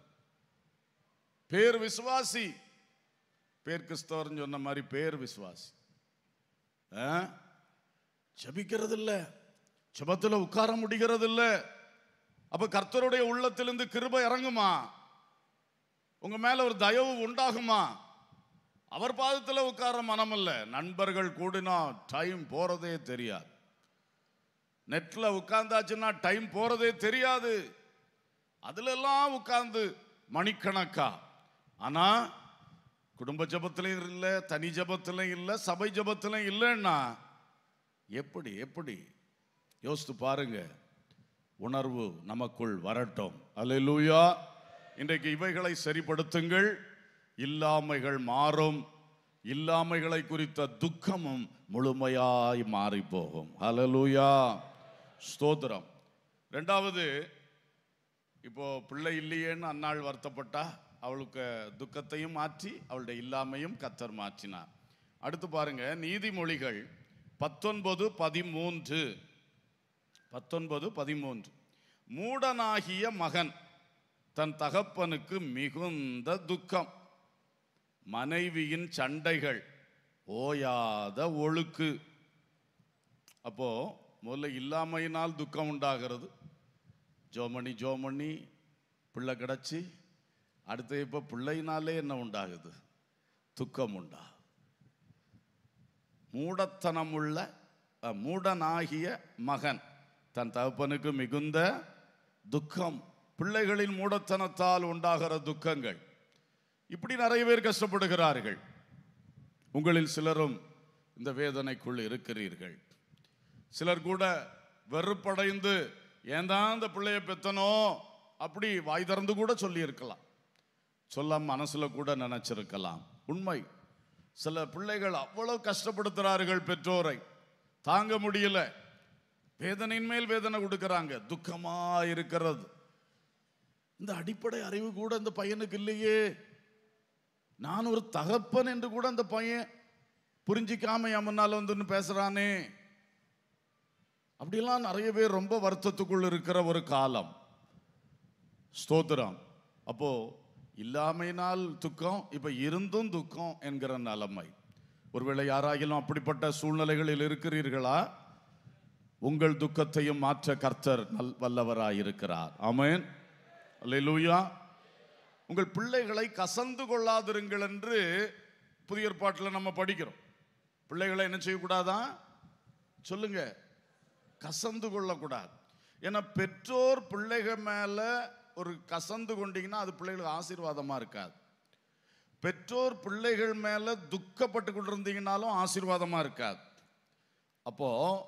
S1: பேர் விசுவாசி பேர் கிறிஸ்தவர்னு சொன்ன மாதிரி பேர் விசுவாசி ஜபிக்கிறது இல்லை ஜபத்தில் உட்கார முடிகிறது இல்லை அப்போ கர்த்தருடைய உள்ளத்திலிருந்து கிருபை இறங்குமா உங்கள் மேலே ஒரு தயவு உண்டாகுமா அவர் பாதத்தில் உட்கார மனம் இல்லை நண்பர்கள் கூடினா டைம் போகிறதே தெரியாது நெட்டில் உட்கார்ந்தாச்சுன்னா டைம் போகிறதே தெரியாது அதிலெல்லாம் உட்கார்ந்து மணிக்கணக்கா ஆனால் குடும்ப ஜபத்திலையும் இல்லை தனி ஜபத்திலையும் இல்லை சபை ஜபத்திலையும் இல்லைன்னா எப்படி எப்படி யோசித்து பாருங்க உணர்வு நமக்குள் வரட்டும் அல்ல இன்றைக்கு இவைகளை சரிப்படுத்துங்கள் இல்லாமைகள் மாறும் இல்லாமைகளை குறித்த துக்கமும் முழுமையாய் மாறி போகும் ஹலலூயா ஸ்தோத்திரம் ரெண்டாவது இப்போது பிள்ளை இல்லையேன்னு அன்னாள் வருத்தப்பட்டா அவளுக்கு துக்கத்தையும் மாற்றி அவளுடைய இல்லாமையும் கத்தர் மாற்றினார் அடுத்து பாருங்க நீதிமொழிகள் பத்தொன்பது பதிமூன்று பத்தொன்பது பதிமூன்று மூடனாகிய மகன் தன் தகப்பனுக்கு மிகுந்த துக்கம் மனைவியின் சண்டைகள் ஓயாத ஒழுக்கு அப்போது முதல்ல இல்லாமையினால் துக்கம் உண்டாகிறது ஜோம் பண்ணி ஜோம் பண்ணி பிள்ளை கிடச்சி அடுத்து இப்போ பிள்ளைனாலே என்ன உண்டாகுது துக்கம் உண்டா மூடத்தனம் உள்ள மூடனாகிய மகன் தன் தகப்பனுக்கு மிகுந்த துக்கம் பிள்ளைகளின் மூடத்தனத்தால் உண்டாகிற துக்கங்கள் இப்படி நிறைய பேர் கஷ்டப்படுகிறார்கள் உங்களில் சிலரும் இந்த வேதனைக்குள் இருக்கிறீர்கள் சிலர் கூட வெறுப்படைந்து ஏன் தான் இந்த பிள்ளைய பெத்தனோ அப்படி வாய் திறந்து கூட சொல்லியிருக்கலாம் சொல்ல மனசில் கூட நினச்சிருக்கலாம் உண்மை சில பிள்ளைகள் அவ்வளோ கஷ்டப்படுத்துகிறார்கள் பெற்றோரை தாங்க முடியல வேதனையின் மேல் வேதனை கொடுக்குறாங்க துக்கமாக இருக்கிறது இந்த அடிப்படை அறிவு கூட இந்த பையனுக்கு இல்லையே நான் ஒரு தகப்பன் என்று கூட அந்த பையன் புரிஞ்சிக்காம என் முன்னால் வந்து பேசுகிறானே அப்படிலாம் நிறைய பேர் ரொம்ப வருத்தத்துக்குள் இருக்கிற ஒரு காலம் ஸ்தோத்திரம் அப்போ இல்லாமையினால் துக்கம் இப்போ இருந்தும் துக்கம் என்கிற நிலைமை ஒருவேளை யாராகிலும் அப்படிப்பட்ட சூழ்நிலைகளில் இருக்கிறீர்களா உங்கள் துக்கத்தையும் மாற்ற கர்த்தர் நல் வல்லவராயிருக்கிறார் அல்ல லூயா உங்கள் பிள்ளைகளை கசந்து கொள்ளாதிருங்கள் என்று புதிய ஏற்பாட்டில் நம்ம படிக்கிறோம் பிள்ளைகளை என்ன செய்யக்கூடாதான் சொல்லுங்கள் கசந்து கொள்ளக்கூடாது ஏன்னா பெற்றோர் பிள்ளைகள் மேலே ஒரு கசந்து கொண்டிங்கன்னா அது பிள்ளைகளுக்கு ஆசீர்வாதமாக இருக்காது பெற்றோர் பிள்ளைகள் மேலே துக்கப்பட்டு கொண்டிருந்தீங்கனாலும் ஆசீர்வாதமாக இருக்காது அப்போது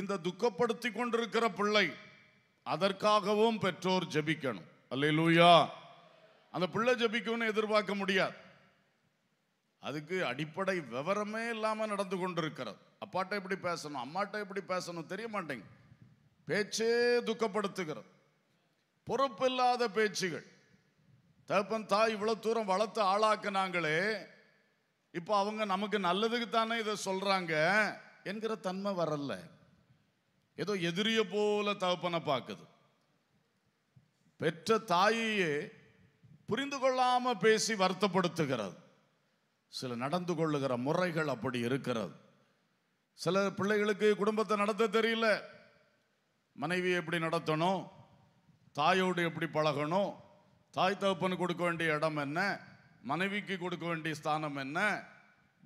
S1: இந்த துக்கப்படுத்தி கொண்டிருக்கிற பிள்ளை அதற்காகவும் பெற்றோர் ஜபிக்கணும் அல்ல லூயா அந்த பிள்ளை ஜபிக்கணும்னு எதிர்பார்க்க முடியாது அதுக்கு அடிப்படை விவரமே இல்லாமல் நடந்து கொண்டிருக்கிறது அப்பாட்ட எப்படி பேசணும் அம்மாட்ட எப்படி பேசணும் தெரிய மாட்டேங்க பேச்சே துக்கப்படுத்துகிறது பொறுப்பில்லாத பேச்சுகள் தகப்பன் தாய் இவ்வளோ தூரம் வளர்த்து ஆளாக்குனாங்களே இப்போ அவங்க நமக்கு நல்லதுக்கு தானே இதை சொல்கிறாங்க என்கிற தன்மை வரல ஏதோ எதிரிய போல தகப்பனை பார்க்குது பெற்ற தாயையே புரிந்து கொள்ளாமல் பேசி வருத்தப்படுத்துகிறது சில நடந்து கொள்ளுகிற முறைகள் அப்படி இருக்கிறது சில பிள்ளைகளுக்கு குடும்பத்தை நடத்த தெரியல மனைவி எப்படி நடத்தணும் தாயோடு எப்படி பழகணும் தாய் தகப்பனு கொடுக்க வேண்டிய இடம் என்ன மனைவிக்கு கொடுக்க வேண்டிய ஸ்தானம் என்ன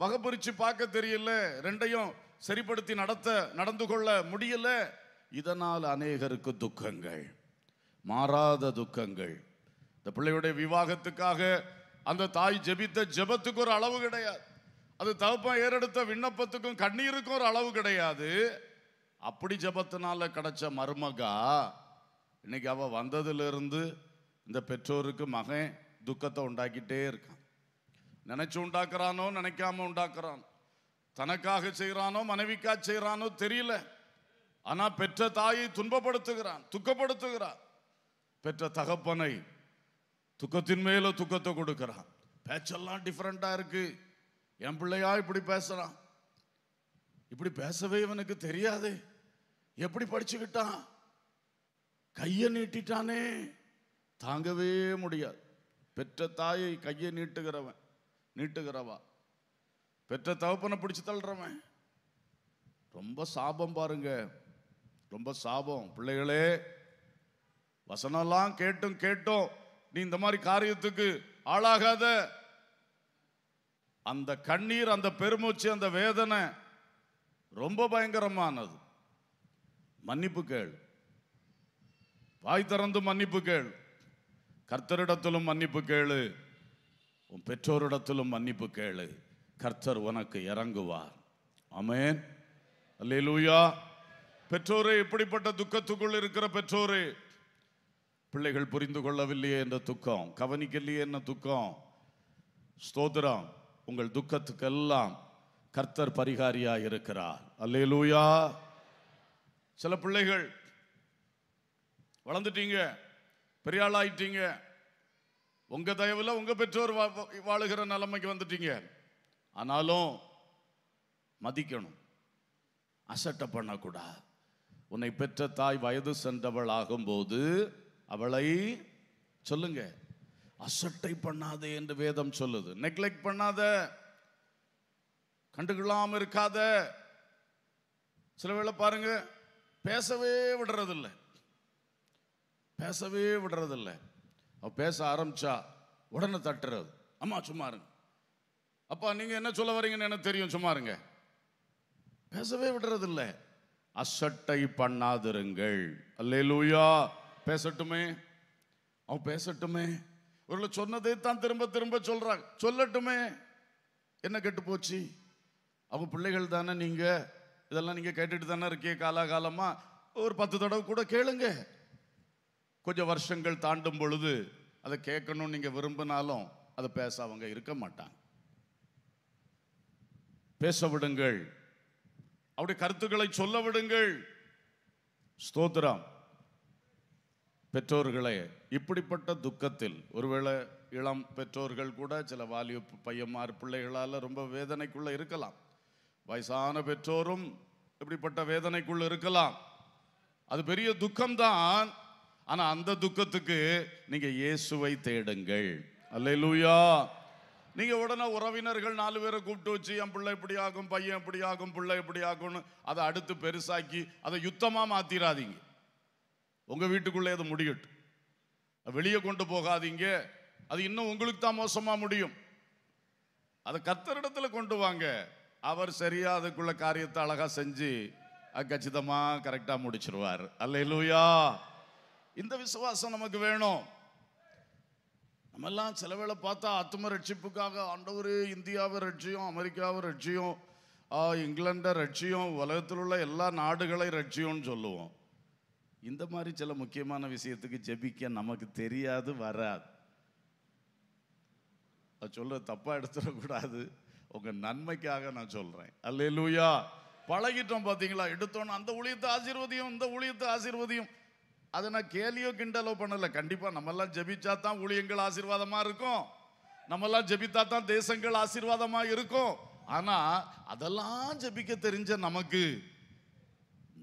S1: வகப்பிரித்து பார்க்க தெரியல ரெண்டையும் சரிப்படுத்தி நடத்த நடந்து கொள்ள முடியல இதனால் அநேகருக்கு துக்கங்கள் மாறாத துக்கங்கள் இந்த பிள்ளையுடைய விவாகத்துக்காக அந்த தாய் ஜெபித்த ஜெபத்துக்கு ஒரு அளவு கிடையாது அது தகப்பன் ஏறெடுத்த விண்ணப்பத்துக்கும் கண்ணீருக்கும் ஒரு அளவு கிடையாது அப்படி ஜபத்தினால கிடைச்ச மருமகா இன்னைக்கு அவள் வந்ததுலேருந்து இந்த பெற்றோருக்கு மகன் துக்கத்தை உண்டாக்கிட்டே இருக்கான் நினச்சி உண்டாக்குறானோ நினைக்காம உண்டாக்குறான் தனக்காக செய்கிறானோ மனைவிக்காக செய்கிறானோ தெரியல ஆனால் பெற்ற தாயை துன்பப்படுத்துகிறான் துக்கப்படுத்துகிறான் பெற்ற தகப்பனை துக்கத்தின் மேல துக்கத்தை கொடுக்குறான் பேச்செல்லாம் டிஃப்ரெண்ட்டாக இருக்கு என் பிள்ளையா இப்படி பேசுகிறான் இப்படி பேசவே இவனுக்கு தெரியாது எப்படி படிச்சுக்கிட்டான் கையை நீட்டிட்டானே தாங்கவே முடியாது பெற்ற தாயை கையை நீட்டுகிறவன் நீட்டுகிறவா பெற்ற தவப்பனை பிடிச்சி தள்ளுறவன் ரொம்ப சாபம் பாருங்க ரொம்ப சாபம் பிள்ளைகளே வசனம்லாம் கேட்டும் கேட்டோம் நீ இந்த மாதிரி காரியத்துக்கு ஆளாகாத அந்த கண்ணீர் அந்த பெருமூச்சு அந்த வேதனை ரொம்ப பயங்கரமானது மன்னிப்பு கேள் வாய் திறந்து மன்னிப்பு கேள் கர்த்தரிடத்திலும் மன்னிப்பு கேளு உன் பெற்றோரிடத்திலும் மன்னிப்பு கேளு கர்த்தர் உனக்கு இறங்குவார் அமேன் அல்லேலூயா பெற்றோரே இப்படிப்பட்ட துக்கத்துக்குள் இருக்கிற பெற்றோரே பிள்ளைகள் புரிந்து கொள்ளவில்லையே என்ற துக்கம் கவனிக்கலையே என்ன துக்கம் ஸ்தோத்திரம் உங்கள் துக்கத்துக்கெல்லாம் கர்த்தர் பரிகாரியாக இருக்கிறார் அல்லேலூயா சில பிள்ளைகள் வளர்ந்துட்டீங்க பெரிய ஆளாயிட்டீங்க உங்கள் தயவில் உங்கள் பெற்றோர் வாழுகிற நிலைமைக்கு வந்துட்டீங்க ஆனாலும் மதிக்கணும் அசட்டை பண்ணக்கூடாது உன்னை பெற்ற தாய் வயது சென்றவள் ஆகும்போது அவளை சொல்லுங்க அசட்டை பண்ணாதே என்று வேதம் சொல்லுது நெக்லெக்ட் பண்ணாத கண்டுகொள்ளாம இருக்காத சில வேளை பாருங்க பேசவே விடுறதில்லை பேசவே விடுறதில்ல அவ பேச ஆரம்பிச்சா உடனே தட்டுறது அம்மா சும்மா இருங்க அப்பா நீங்க என்ன சொல்ல வரீங்கன்னு எனக்கு தெரியும் சும்மா இருங்க பேசவே விடுறதில்ல அசட்டை பண்ணாதிருங்கள் அல்லேலூயா பேசட்டுமே அவன் பேசட்டுமே ஒரு சொன்னதே தான் திரும்ப திரும்ப சொல்றான் சொல்லட்டுமே என்ன கெட்டு போச்சு அவன் பிள்ளைகள் தானே நீங்கள் இதெல்லாம் நீங்கள் கேட்டுட்டு தானே இருக்கே காலாகாலமா ஒரு பத்து தடவை கூட கேளுங்க கொஞ்சம் வருஷங்கள் தாண்டும் பொழுது அதை கேட்கணும்னு நீங்க விரும்பினாலும் அதை பேச அவங்க இருக்க மாட்டாங்க பேச விடுங்கள் அவருடைய கருத்துக்களை சொல்ல விடுங்கள் ஸ்தோத்திரம் பெற்றோர்களே இப்படிப்பட்ட துக்கத்தில் ஒருவேளை இளம் பெற்றோர்கள் கூட சில வாலிய பையன்மார் பிள்ளைகளால் ரொம்ப வேதனைக்குள்ளே இருக்கலாம் வயசான பெற்றோரும் இப்படிப்பட்ட வேதனைக்குள்ளே இருக்கலாம் அது பெரிய துக்கம்தான் ஆனால் அந்த துக்கத்துக்கு நீங்கள் இயேசுவை தேடுங்கள் லூயா நீங்கள் உடனே உறவினர்கள் நாலு பேரை கூப்பிட்டு வச்சு என் பிள்ளை இப்படி ஆகும் பையன் இப்படி ஆகும் பிள்ளை இப்படி ஆகும்னு அதை அடுத்து பெருசாக்கி அதை யுத்தமாக மாற்றிடாதீங்க உங்கள் வீட்டுக்குள்ளே அது முடியட்டு வெளியே கொண்டு போகாதீங்க அது இன்னும் உங்களுக்கு தான் மோசமாக முடியும் அதை கத்தரிடத்தில் கொண்டு வாங்க அவர் சரியாக அதுக்குள்ள காரியத்தை அழகாக செஞ்சு கச்சிதமாக கரெக்டாக முடிச்சிருவார் அல்ல இந்த விசுவாசம் நமக்கு வேணும் நம்மெல்லாம் சில வேளை பார்த்தா ஆத்ம ரட்சிப்புக்காக ஆண்டவர் இந்தியாவை ரட்சியும் அமெரிக்காவை ரட்சியும் இங்கிலாண்டை ரட்சியும் உலகத்தில் உள்ள எல்லா நாடுகளை ரட்சியும்னு சொல்லுவோம் இந்த மாதிரி சில முக்கியமான விஷயத்துக்கு ஜெபிக்க நமக்கு தெரியாது வராது அது சொல்ல தப்பாக எடுத்துடக்கூடாது உங்கள் நன்மைக்காக நான் சொல்கிறேன் அல்லே லூயா பழகிட்டோம் பார்த்தீங்களா எடுத்தோம்னா அந்த ஊழியத்தை ஆசீர்வதியும் இந்த ஊழியத்தை ஆசீர்வதியும் அதை நான் கேலியோ கிண்டலோ பண்ணலை கண்டிப்பாக எல்லாம் ஜபிச்சா தான் ஊழியங்கள் ஆசீர்வாதமாக இருக்கும் எல்லாம் ஜெபித்தா தான் தேசங்கள் ஆசீர்வாதமாக இருக்கும் ஆனால் அதெல்லாம் ஜெபிக்க தெரிஞ்ச நமக்கு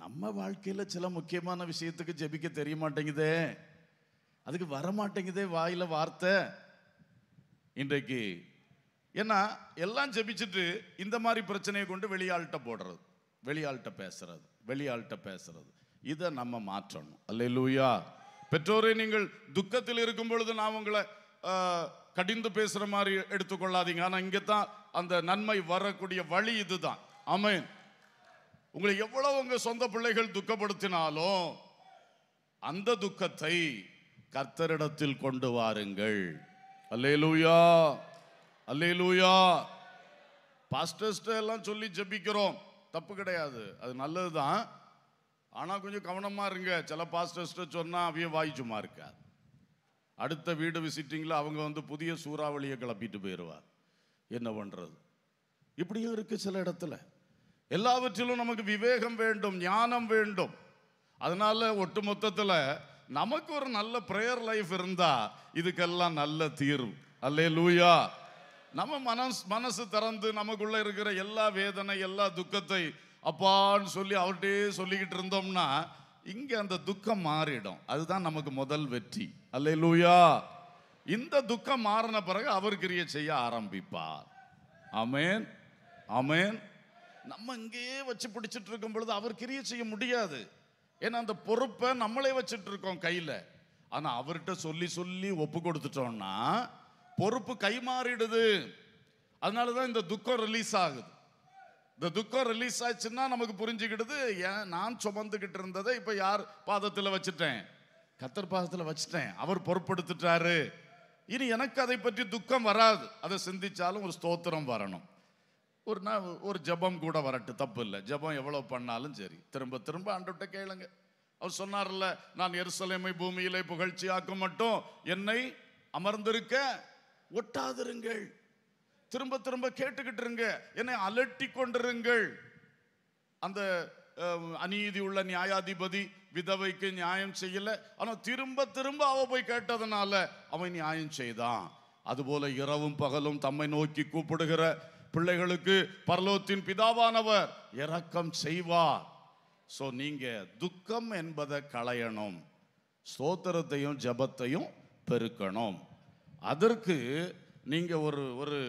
S1: நம்ம வாழ்க்கையில் சில முக்கியமான விஷயத்துக்கு ஜெபிக்க தெரிய மாட்டேங்குதே அதுக்கு வர மாட்டேங்குதே வாயில் வார்த்தை இன்றைக்கு ஏன்னா எல்லாம் ஜெபிச்சுட்டு இந்த மாதிரி பிரச்சனையை கொண்டு வெளியாள்கிட்ட போடுறது வெளியாள்கிட்ட பேசுறது வெளியாள்கிட்ட பேசுறது இதை நம்ம மாற்றணும் அல்ல லூயா பெற்றோரை நீங்கள் துக்கத்தில் இருக்கும் பொழுது நான் உங்களை கடிந்து பேசுகிற மாதிரி எடுத்துக்கொள்ளாதீங்க ஆனால் இங்கே தான் அந்த நன்மை வரக்கூடிய வழி இதுதான் அமேன் உங்களை எவ்வளவு உங்கள் சொந்த பிள்ளைகள் துக்கப்படுத்தினாலும் அந்த துக்கத்தை கர்த்தரிடத்தில் கொண்டு வாருங்கள் அல்லே லூயா பாஸ்டர்ஸ்ட எல்லாம் சொல்லி ஜெபிக்கிறோம் தப்பு கிடையாது அது நல்லது தான் ஆனால் கொஞ்சம் கவனமாக இருங்க சில பாஸ்டர்ஸ்ட சொன்னால் அவைய வாய்ச்சுமா இருக்கா அடுத்த வீடு விசிட்டிங்கில் அவங்க வந்து புதிய சூறாவளியை கிளப்பிட்டு போயிடுவார் என்ன பண்ணுறது இப்படியும் இருக்குது சில இடத்துல எல்லாவற்றிலும் நமக்கு விவேகம் வேண்டும் ஞானம் வேண்டும் அதனால் ஒட்டு மொத்தத்தில் நமக்கு ஒரு நல்ல ப்ரேயர் லைஃப் இருந்தால் இதுக்கெல்லாம் நல்ல தீர்வு அல்லே லூயா நம்ம மனஸ் மனசு திறந்து நமக்குள்ளே இருக்கிற எல்லா வேதனை எல்லா துக்கத்தை அப்பான்னு சொல்லி அவர்கிட்டே சொல்லிக்கிட்டு இருந்தோம்னா இங்கே அந்த துக்கம் மாறிடும் அதுதான் நமக்கு முதல் வெற்றி அல்லே லூயா இந்த துக்கம் மாறின பிறகு அவர் கிரியை செய்ய ஆரம்பிப்பார் அமேன் அமேன் நம்ம இங்கேயே வச்சு பிடிச்சிட்டு இருக்கும் பொழுது அவர் கிரிய செய்ய முடியாது ஏன்னா அந்த பொறுப்பை நம்மளே வச்சுட்டு இருக்கோம் கையில் ஆனால் அவர்கிட்ட சொல்லி சொல்லி ஒப்பு கொடுத்துட்டோம்னா பொறுப்பு கை மாறிடுது அதனால தான் இந்த துக்கம் ரிலீஸ் ஆகுது இந்த துக்கம் ரிலீஸ் ஆச்சுன்னா நமக்கு புரிஞ்சுக்கிடுது ஏன் நான் சுமந்துக்கிட்டு இருந்ததை இப்போ யார் பாதத்தில் வச்சுட்டேன் கத்தர் பாதத்தில் வச்சுட்டேன் அவர் பொறுப்படுத்துட்டாரு இனி எனக்கு அதை பற்றி துக்கம் வராது அதை சிந்திச்சாலும் ஒரு ஸ்தோத்திரம் வரணும் ஒரு நான் ஒரு ஜபம் கூட வரட்டு தப்பு இல்லை ஜபம் எவ்வளோ பண்ணாலும் சரி திரும்ப திரும்ப ஆண்டுகிட்ட கேளுங்க அவர் சொன்னார்ல நான் எருசலேமை பூமியிலே புகழ்ச்சி ஆக்க மட்டும் என்னை அமர்ந்திருக்க ஒட்டாதிருங்கள் திரும்ப திரும்ப கேட்டுக்கிட்டு இருங்க என்னை அலட்டி கொண்டிருங்கள் அந்த அநீதி உள்ள நியாயாதிபதி விதவைக்கு நியாயம் செய்யல ஆனால் திரும்ப திரும்ப அவ போய் கேட்டதுனால அவன் நியாயம் செய்தான் அதுபோல இரவும் பகலும் தம்மை நோக்கி கூப்பிடுகிற பிள்ளைகளுக்கு பரலோத்தின் பிதாவானவர் இரக்கம் செய்வார் ஸோ நீங்கள் துக்கம் என்பதை களையணும் ஸ்தோத்திரத்தையும் ஜபத்தையும் பெருக்கணும் அதற்கு நீங்கள் ஒரு ஒரு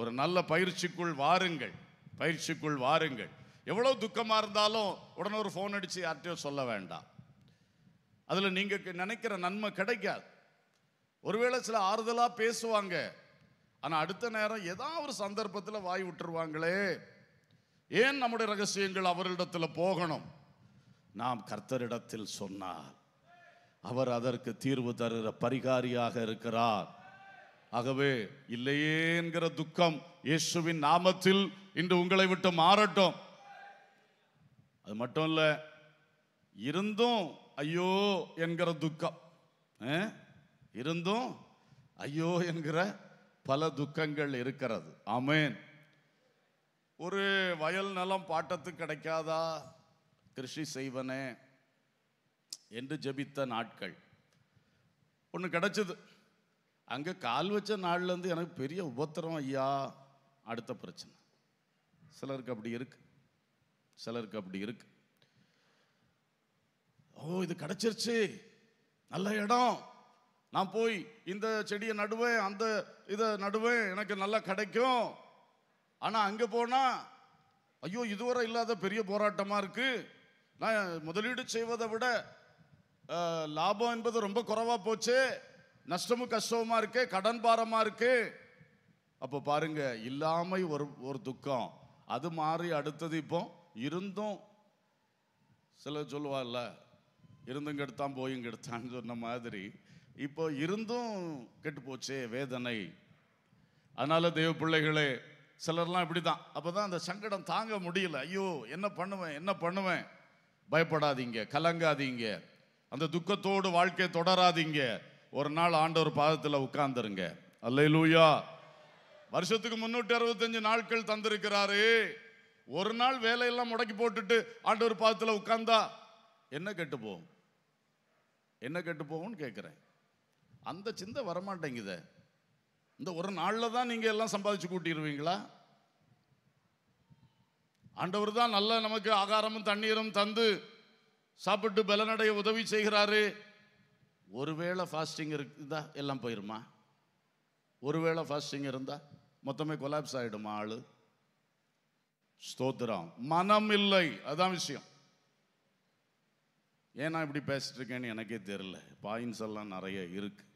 S1: ஒரு நல்ல பயிற்சிக்குள் வாருங்கள் பயிற்சிக்குள் வாருங்கள் எவ்வளோ துக்கமாக இருந்தாலும் உடனே ஒரு ஃபோன் அடித்து யார்கிட்டையும் சொல்ல வேண்டாம் அதில் நீங்கள் நினைக்கிற நன்மை கிடைக்காது ஒருவேளை சில ஆறுதலாக பேசுவாங்க ஆனால் அடுத்த நேரம் ஏதாவது ஒரு சந்தர்ப்பத்தில் வாய் விட்டுருவாங்களே ஏன் நம்முடைய ரகசியங்கள் அவரிடத்தில் போகணும் நாம் கர்த்தரிடத்தில் சொன்னார் அவர் அதற்கு தீர்வு தருகிற பரிகாரியாக இருக்கிறார் ஆகவே இல்லையே என்கிற துக்கம் இயேசுவின் நாமத்தில் இன்று உங்களை விட்டு மாறட்டும் அது மட்டும் இல்லை இருந்தும் ஐயோ என்கிற துக்கம் இருந்தும் ஐயோ என்கிற பல துக்கங்கள் இருக்கிறது ஆமேன் ஒரு வயல் நலம் பாட்டத்து கிடைக்காதா கிருஷி செய்வனே என்று ஜபித்த நாட்கள் ஒன்று கிடச்சிது அங்கே கால் வச்ச நாள்லேருந்து எனக்கு பெரிய உபத்திரம் ஐயா அடுத்த பிரச்சனை சிலருக்கு அப்படி இருக்கு சிலருக்கு அப்படி இருக்கு ஓ இது கிடச்சிருச்சு நல்ல இடம் நான் போய் இந்த செடியை நடுவேன் அந்த இதை நடுவேன் எனக்கு நல்லா கிடைக்கும் ஆனால் அங்கே போனால் ஐயோ இதுவரை இல்லாத பெரிய போராட்டமாக இருக்குது நான் முதலீடு செய்வதை விட லாபம் என்பது ரொம்ப குறைவாக போச்சு நஷ்டமும் கஷ்டமாக இருக்கு கடன் பாரமாக இருக்கு அப்போ பாருங்க இல்லாமல் ஒரு ஒரு துக்கம் அது மாறி அடுத்தது இப்போ இருந்தும் சில சொல்லுவாள்ல இருந்தும் கெடுத்தான் போயும் கெடுத்தான்னு சொன்ன மாதிரி இப்போ இருந்தும் கெட்டு போச்சே வேதனை அதனால தெய்வ பிள்ளைகளே சிலர்லாம் இப்படி தான் அப்போ தான் அந்த சங்கடம் தாங்க முடியல ஐயோ என்ன பண்ணுவேன் என்ன பண்ணுவேன் பயப்படாதீங்க கலங்காதீங்க அந்த துக்கத்தோடு வாழ்க்கையை தொடராதீங்க ஒரு நாள் ஆண்டவர் பாதத்தில் உட்கார்ந்துருங்க அல்ல லூயா வருஷத்துக்கு முன்னூற்றி அறுபத்தஞ்சு நாட்கள் தந்திருக்கிறாரு ஒரு நாள் வேலையெல்லாம் முடக்கி போட்டுட்டு ஆண்டவர் பாதத்தில் உட்கார்ந்தா என்ன கெட்டு போகும் என்ன கெட்டு போகும்னு கேட்குறேன் அந்த சிந்தை வரமாட்டேங்குது இந்த ஒரு நாளில் தான் நீங்கள் எல்லாம் சம்பாதிச்சு கூட்டிடுவீங்களா ஆண்டவர் தான் நல்ல நமக்கு ஆகாரமும் தண்ணீரும் தந்து சாப்பிட்டு பலனடைய உதவி செய்கிறாரு ஒருவேளை ஃபாஸ்டிங் இருக்குதா எல்லாம் போயிருமா ஒருவேளை ஃபாஸ்டிங் இருந்தால் மொத்தமே கொலாப்ஸ் ஆகிடுமா ஆள் ஸ்தோத்திரம் மனம் இல்லை அதான் விஷயம் ஏன்னா இப்படி பேசிட்டு இருக்கேன்னு எனக்கே தெரில பாயிண்ட்ஸ் எல்லாம் நிறைய இருக்குது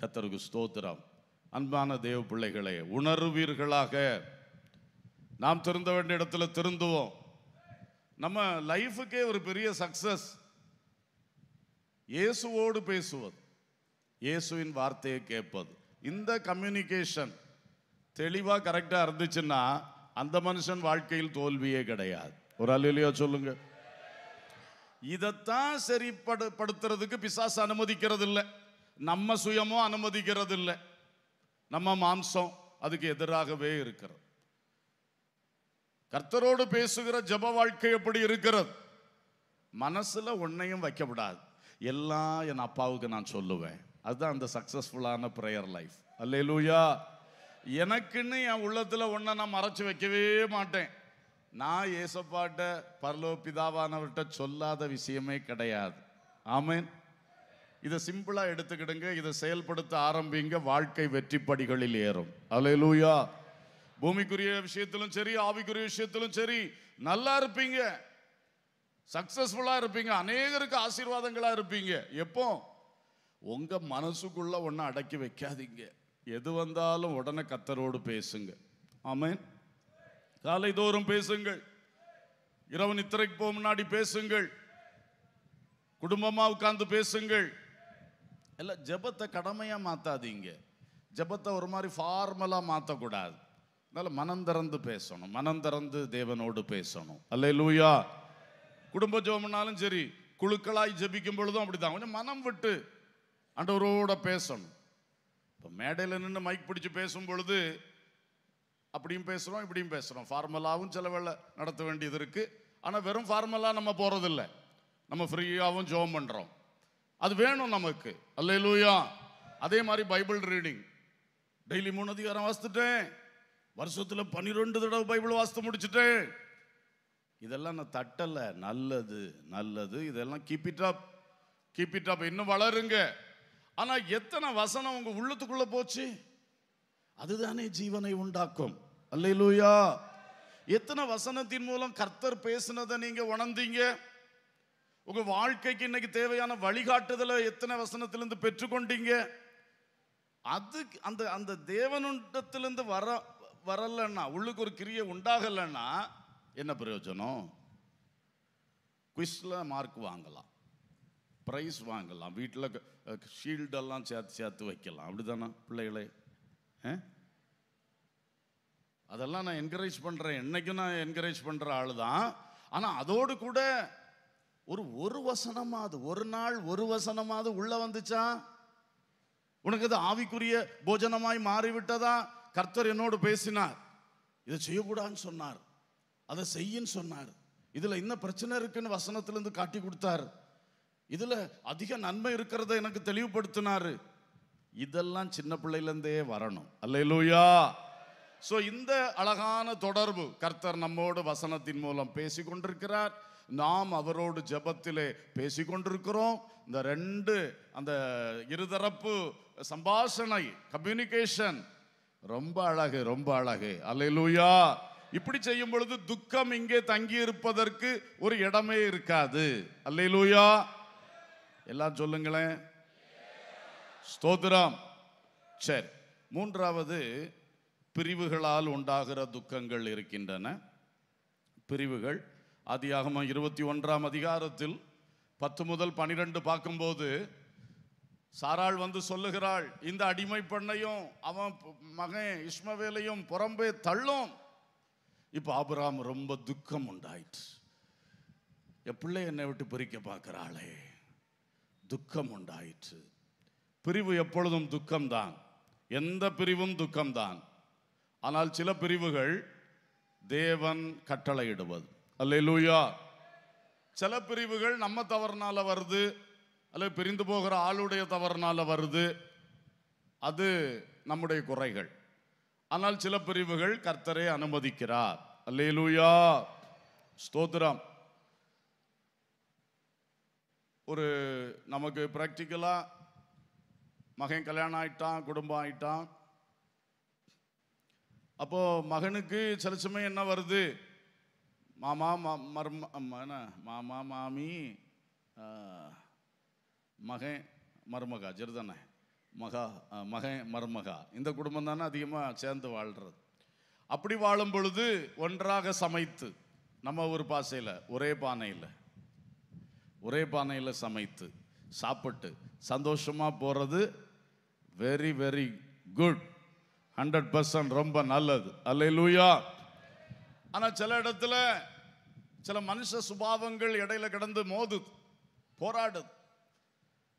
S1: கத்தருக்கு ஸ்தோத்திரம் அன்பான தேவ பிள்ளைகளே உணர்வீர்களாக நாம் திருந்த வேண்டிய இடத்துல திருந்துவோம் நம்ம லைஃபுக்கே ஒரு பெரிய சக்சஸ் இயேசுவோடு பேசுவது இயேசுவின் வார்த்தையை கேட்பது இந்த கம்யூனிகேஷன் தெளிவாக கரெக்டாக இருந்துச்சுன்னா அந்த மனுஷன் வாழ்க்கையில் தோல்வியே கிடையாது ஒரு அலுவலியோ சொல்லுங்க இதைத்தான் சரிப்படு படுத்துறதுக்கு பிசாசு அனுமதிக்கிறது இல்லை நம்ம சுயமும் அனுமதிக்கிறது இல்லை நம்ம மாம்சம் அதுக்கு எதிராகவே இருக்கிறது கர்த்தரோடு பேசுகிற ஜப வாழ்க்கை எப்படி இருக்கிறது மனசில் ஒன்னையும் வைக்கப்படாது எல்லாம் என் அப்பாவுக்கு நான் சொல்லுவேன் அதுதான் அந்த சக்ஸஸ்ஃபுல்லான ப்ரேயர் லைஃப் அல்லே லூயா எனக்குன்னு என் உள்ளத்தில் ஒன்றை நான் மறைச்சு வைக்கவே மாட்டேன் நான் ஏசப்பாட்ட பரலோ பிதாவானவர்கிட்ட சொல்லாத விஷயமே கிடையாது ஆமேன் இதை சிம்பிளாக எடுத்துக்கிடுங்க இதை செயல்படுத்த ஆரம்பிங்க வாழ்க்கை வெற்றி படிகளில் ஏறும் அலையலூயா பூமிக்குரிய விஷயத்திலும் சரி ஆவிக்குரிய விஷயத்திலும் சரி நல்லா இருப்பீங்க சக்சஸ்ஃபுல்லாக இருப்பீங்க அநேகருக்கு ஆசீர்வாதங்களாக இருப்பீங்க எப்போ உங்கள் மனசுக்குள்ளே ஒன்றும் அடக்கி வைக்காதீங்க எது வந்தாலும் உடனே கத்தரோடு பேசுங்க ஆமேன் காலை தோறும் பேசுங்கள் இரவு நித்திரைக்கு போக முன்னாடி பேசுங்கள் குடும்பமாக உட்கார்ந்து பேசுங்கள் இல்லை ஜபத்தை கடமையாக மாற்றாதீங்க ஜபத்தை ஒரு மாதிரி ஃபார்மலாக மாற்றக்கூடாது அதனால் மனம் திறந்து பேசணும் மனம் திறந்து தேவனோடு பேசணும் அல்ல லூயா குடும்ப ஜோம்னாலும் சரி குழுக்களாய் ஜபிக்கும் பொழுதும் அப்படி தான் கொஞ்சம் மனம் விட்டு அண்டவரோட பேசணும் இப்போ மேடையில் நின்று மைக் பிடிச்சி பேசும் பொழுது அப்படியும் பேசுகிறோம் இப்படியும் பேசுகிறோம் ஃபார்மலாகவும் சில வேலை நடத்த வேண்டியது இருக்குது ஆனால் வெறும் ஃபார்மலாக நம்ம போகிறதில்ல நம்ம ஃப்ரீயாகவும் ஜோம் பண்ணுறோம் அது வேணும் நமக்கு அல்ல இல்லையா அதே மாதிரி பைபிள் ரீடிங் டெய்லி மூணு அதிகாரம் வாசித்துட்டேன் வருஷத்தில் பன்னிரெண்டு தடவை பைபிள் வாசித்து முடிச்சுட்டேன் இதெல்லாம் நான் தட்டலை நல்லது நல்லது இதெல்லாம் keep it up keep it up இன்னும் வளருங்க ஆனால் எத்தனை வசனம் உங்கள் உள்ளத்துக்குள்ளே போச்சு அதுதானே ஜீவனை உண்டாக்கும் அல்ல இல்லையா எத்தனை வசனத்தின் மூலம் கர்த்தர் பேசுனதை நீங்கள் உணர்ந்தீங்க உங்க வாழ்க்கைக்கு இன்னைக்கு தேவையான வழிகாட்டுதலை எத்தனை வசனத்திலிருந்து பெற்றுக்கொண்டீங்க அது அந்த அந்த தேவனுண்டத்திலிருந்து வர வரலன்னா உள்ளுக்கு ஒரு கிரியை உண்டாகலைன்னா என்ன பிரயோஜனம் குவிஸில் மார்க் வாங்கலாம் ப்ரைஸ் வாங்கலாம் வீட்டில் ஷீல்டெல்லாம் சேர்த்து சேர்த்து வைக்கலாம் அப்படிதானா பிள்ளைகளே அதெல்லாம் நான் என்கரேஜ் பண்ணுறேன் என்றைக்கும் நான் என்கரேஜ் பண்ணுற ஆள் தான் ஆனால் அதோடு கூட ஒரு ஒரு வசனமாவது ஒரு நாள் ஒரு வசனமாவது உள்ள வந்துச்சா உனக்கு இது ஆவிக்குரிய போஜனமாய் மாறிவிட்டதா கர்த்தர் என்னோடு பேசினார் இதை செய்யக்கூடாதுன்னு சொன்னார் அதை செய்யன்னு சொன்னார் இதில் என்ன பிரச்சனை இருக்குன்னு வசனத்திலேருந்து காட்டி கொடுத்தாரு இதில் அதிக நன்மை இருக்கிறத எனக்கு தெளிவுபடுத்தினாரு இதெல்லாம் சின்ன பிள்ளையிலேருந்தே வரணும் அல்லையிலூயா ஸோ இந்த அழகான தொடர்பு கர்த்தர் நம்மோடு வசனத்தின் மூலம் பேசி கொண்டிருக்கிறார் நாம் அவரோடு ஜபத்திலே பேசிக்கொண்டிருக்கிறோம் இந்த ரெண்டு அந்த இருதரப்பு சம்பாஷணை கம்யூனிகேஷன் ரொம்ப அழகு ரொம்ப அழகு அலையிலூயா இப்படி செய்யும் பொழுது துக்கம் இங்கே தங்கி இருப்பதற்கு ஒரு இடமே இருக்காது அல்லையிலூயா எல்லாம் சொல்லுங்களேன் ஸ்தோத்திரம் சரி மூன்றாவது பிரிவுகளால் உண்டாகிற துக்கங்கள் இருக்கின்றன பிரிவுகள் ஆதியாகம இருபத்தி ஒன்றாம் அதிகாரத்தில் பத்து முதல் பனிரெண்டு பார்க்கும்போது சாராள் வந்து சொல்லுகிறாள் இந்த அடிமை பெண்ணையும் அவன் மகன் இஸ்மவேலையும் புறம்பே தள்ளும் இப்போ ஆபுராம் ரொம்ப துக்கம் உண்டாயிற்று எப்பிள்ளை என்னை விட்டு பிரிக்க பார்க்குறாளே துக்கம் உண்டாயிற்று பிரிவு எப்பொழுதும் துக்கம்தான் எந்த பிரிவும் துக்கம்தான் ஆனால் சில பிரிவுகள் தேவன் கட்டளையிடுவது அல்லூயா சில பிரிவுகள் நம்ம தவறுனால வருது அல்லது பிரிந்து போகிற ஆளுடைய தவறுனால வருது அது நம்முடைய குறைகள் ஆனால் சில பிரிவுகள் கர்த்தரை அனுமதிக்கிறார் அல்லூயா ஸ்தோத்திரம் ஒரு நமக்கு ப்ராக்டிக்கலாக மகன் கல்யாணம் ஆயிட்டான் குடும்பம் ஆயிட்டான் அப்போது மகனுக்கு சில சமயம் என்ன வருது மாமா மர்ம மாமா மாமி மகன் மருமகா ஜெருதானே மகா மகன் மருமகா இந்த குடும்பம் தானே அதிகமாக சேர்ந்து வாழ்கிறது அப்படி வாழும் பொழுது ஒன்றாக சமைத்து நம்ம ஒரு பாசையில் ஒரே பானையில் ஒரே பானையில் சமைத்து சாப்பிட்டு சந்தோஷமாக போகிறது very very good hundred percent ரொம்ப நல்லது அல்ல லூயா ஆனால் சில இடத்துல சில மனுஷ சுபாவங்கள் இடையில கிடந்து மோதுது போராடுது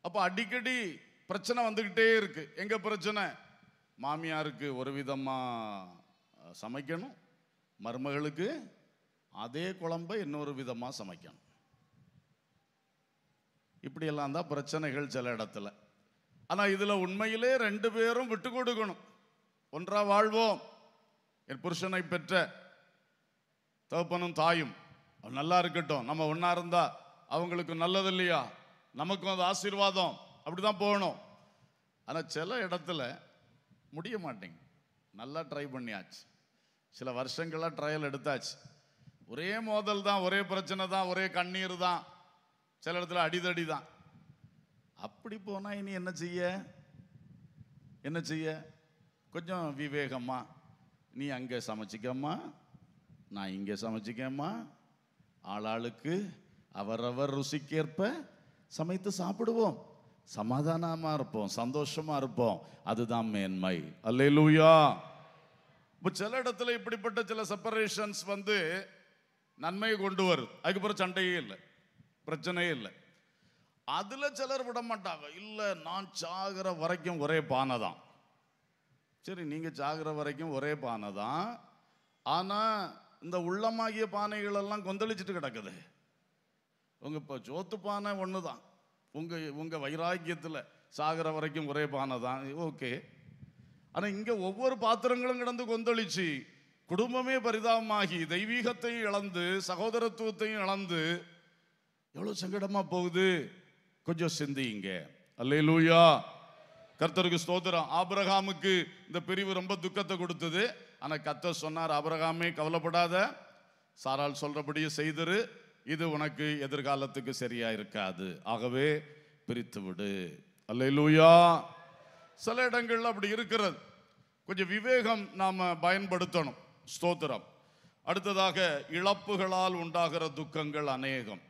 S1: அப்போ அடிக்கடி பிரச்சனை வந்துக்கிட்டே இருக்கு எங்க பிரச்சனை மாமியாருக்கு ஒரு விதமாக சமைக்கணும் மருமகளுக்கு அதே குழம்ப இன்னொரு விதமாக சமைக்கணும் இப்படியெல்லாம் தான் பிரச்சனைகள் சில இடத்துல ஆனால் இதில் உண்மையிலே ரெண்டு பேரும் விட்டு கொடுக்கணும் ஒன்றாக வாழ்வோம் என் புருஷனை பெற்ற தகப்பனும் தாயும் நல்லா இருக்கட்டும் நம்ம ஒன்றா இருந்தால் அவங்களுக்கு நல்லது இல்லையா நமக்கும் அது ஆசீர்வாதம் அப்படி தான் போகணும் ஆனால் சில இடத்துல முடிய மாட்டேங்க நல்லா ட்ரை பண்ணியாச்சு சில வருஷங்களாக ட்ரையல் எடுத்தாச்சு ஒரே மோதல் தான் ஒரே பிரச்சனை தான் ஒரே கண்ணீர் தான் சில இடத்துல அடிதடி தான் அப்படி போனால் இனி என்ன செய்ய என்ன செய்ய கொஞ்சம் விவேகம்மா நீ அங்கே சமைச்சிக்கம்மா நான் இங்கே சமைச்சிக்கேம்மா ஆளாளுக்கு அவரவர் ருசிக்கேற்ப சமைத்து சாப்பிடுவோம் சமாதானமாக இருப்போம் சந்தோஷமாக இருப்போம் அதுதான் மேன்மை அல்லே லூயா இப்போ சில இடத்துல இப்படிப்பட்ட சில செப்பரேஷன்ஸ் வந்து நன்மையை கொண்டு வருது அதுக்கப்புறம் சண்டையே இல்லை பிரச்சனையே இல்லை அதில் சிலர் விட மாட்டாங்க இல்லை நான் சாகிற வரைக்கும் ஒரே பானை தான் சரி நீங்கள் சாகிற வரைக்கும் ஒரே பானை தான் ஆனால் இந்த உள்ளமாகிய பானைகளெல்லாம் கொந்தளிச்சுட்டு கிடக்குது உங்கள் இப்போ சோத்து பானை ஒன்று தான் உங்கள் உங்கள் வைராக்கியத்தில் சாகிற வரைக்கும் ஒரே பானை தான் ஓகே ஆனால் இங்கே ஒவ்வொரு பாத்திரங்களும் கிடந்து கொந்தளிச்சு குடும்பமே பரிதாபமாகி தெய்வீகத்தையும் இழந்து சகோதரத்துவத்தையும் இழந்து எவ்வளோ சங்கடமாக போகுது கொஞ்சம் சிந்திங்க அல்லே லூயா கர்த்தருக்கு ஸ்தோத்திரம் ஆபிரகாமுக்கு இந்த பிரிவு ரொம்ப துக்கத்தை கொடுத்தது ஆனால் கத்த சொன்னார் அபரகாமே கவலைப்படாத சாரால் சொல்கிறபடியே செய்திரு இது உனக்கு எதிர்காலத்துக்கு சரியாக இருக்காது ஆகவே பிரித்து விடு அல்லூயா சில இடங்கள்ல அப்படி இருக்கிறது கொஞ்சம் விவேகம் நாம் பயன்படுத்தணும் ஸ்தோத்திரம் அடுத்ததாக இழப்புகளால் உண்டாகிற துக்கங்கள் அநேகம்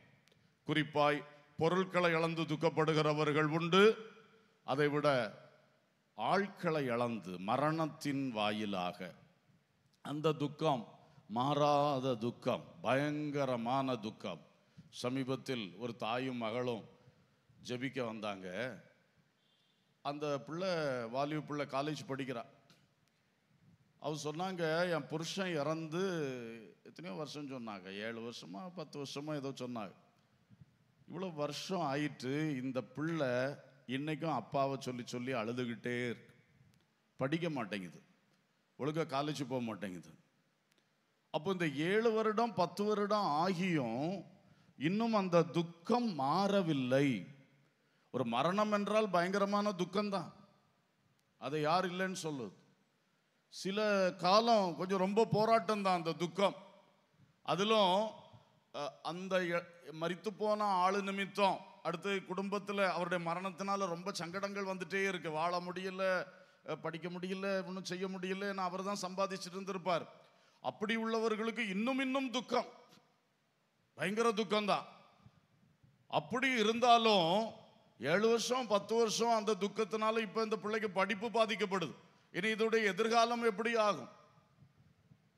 S1: குறிப்பாய் பொருட்களை இழந்து துக்கப்படுகிறவர்கள் உண்டு அதைவிட ஆட்களை இழந்து மரணத்தின் வாயிலாக அந்த துக்கம் மாறாத துக்கம் பயங்கரமான துக்கம் சமீபத்தில் ஒரு தாயும் மகளும் ஜபிக்க வந்தாங்க அந்த பிள்ளை வாலிப பிள்ளை காலேஜ் படிக்கிறா அவர் சொன்னாங்க என் புருஷன் இறந்து எத்தனையோ வருஷம் சொன்னாங்க ஏழு வருஷமா பத்து வருஷமா ஏதோ சொன்னாங்க இவ்வளோ வருஷம் ஆயிட்டு இந்த பிள்ளை இன்றைக்கும் அப்பாவை சொல்லி சொல்லி அழுதுகிட்டே இருக்கு படிக்க மாட்டேங்குது ஒழுங்காக காலேஜ் போக மாட்டேங்குது அப்போ இந்த ஏழு வருடம் பத்து வருடம் ஆகியும் இன்னும் அந்த துக்கம் மாறவில்லை ஒரு மரணம் என்றால் பயங்கரமான துக்கம்தான் அதை யார் இல்லைன்னு சொல்லுது சில காலம் கொஞ்சம் ரொம்ப போராட்டம் தான் அந்த துக்கம் அதிலும் அந்த மறித்து போன ஆளு நிமித்தம் அடுத்து குடும்பத்தில் அவருடைய மரணத்தினால ரொம்ப சங்கடங்கள் வந்துட்டே இருக்குது வாழ முடியல படிக்க முடியல ஒன்றும் செய்ய முடியல நான் அவர் தான் சம்பாதிச்சுட்டு இருந்திருப்பார் அப்படி உள்ளவர்களுக்கு இன்னும் இன்னும் துக்கம் பயங்கர துக்கம்தான் அப்படி இருந்தாலும் ஏழு வருஷம் பத்து வருஷம் அந்த துக்கத்தினால இப்போ இந்த பிள்ளைக்கு படிப்பு பாதிக்கப்படுது இனி இதோடைய எதிர்காலம் எப்படி ஆகும்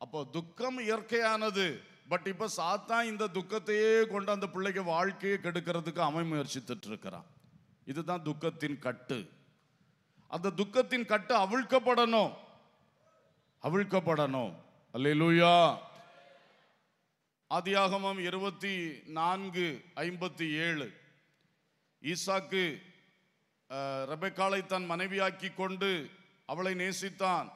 S1: அப்போ துக்கம் இயற்கையானது பட் இப்போ சாத்தான் இந்த துக்கத்தையே கொண்டு அந்த பிள்ளைக்கு வாழ்க்கையை கெடுக்கிறதுக்கு அமை முயற்சித்துட்டு இருக்கிறான் இதுதான் துக்கத்தின் கட்டு அந்த துக்கத்தின் கட்டு அவிழ்க்கப்படணும் அவிழ்க்கப்படணும் அல்லா ஆதியாகமம் இருபத்தி நான்கு ஐம்பத்தி ஏழு ஈசாக்கு ரெபெக்காலை தன் மனைவியாக்கி கொண்டு அவளை நேசித்தான்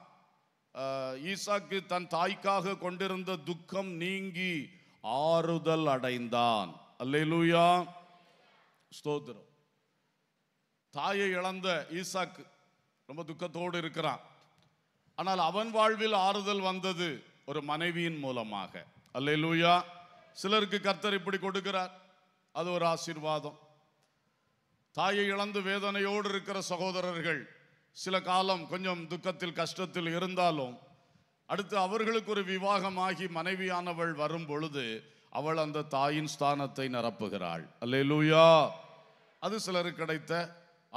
S1: ஈசாக்கு தன் தாய்க்காக கொண்டிருந்த துக்கம் நீங்கி ஆறுதல் அடைந்தான் லூயா ஸ்தோத்திரம் தாயை இழந்த ஈசாக்கு ரொம்ப துக்கத்தோடு இருக்கிறான் ஆனால் அவன் வாழ்வில் ஆறுதல் வந்தது ஒரு மனைவியின் மூலமாக லூயா சிலருக்கு கர்த்தர் இப்படி கொடுக்கிறார் அது ஒரு ஆசீர்வாதம் தாயை இழந்து வேதனையோடு இருக்கிற சகோதரர்கள் சில காலம் கொஞ்சம் துக்கத்தில் கஷ்டத்தில் இருந்தாலும் அடுத்து அவர்களுக்கு ஒரு விவாகமாகி மனைவியானவள் வரும் பொழுது அவள் அந்த தாயின் ஸ்தானத்தை நிரப்புகிறாள் அல்லே லூயா அது சிலருக்கு கிடைத்த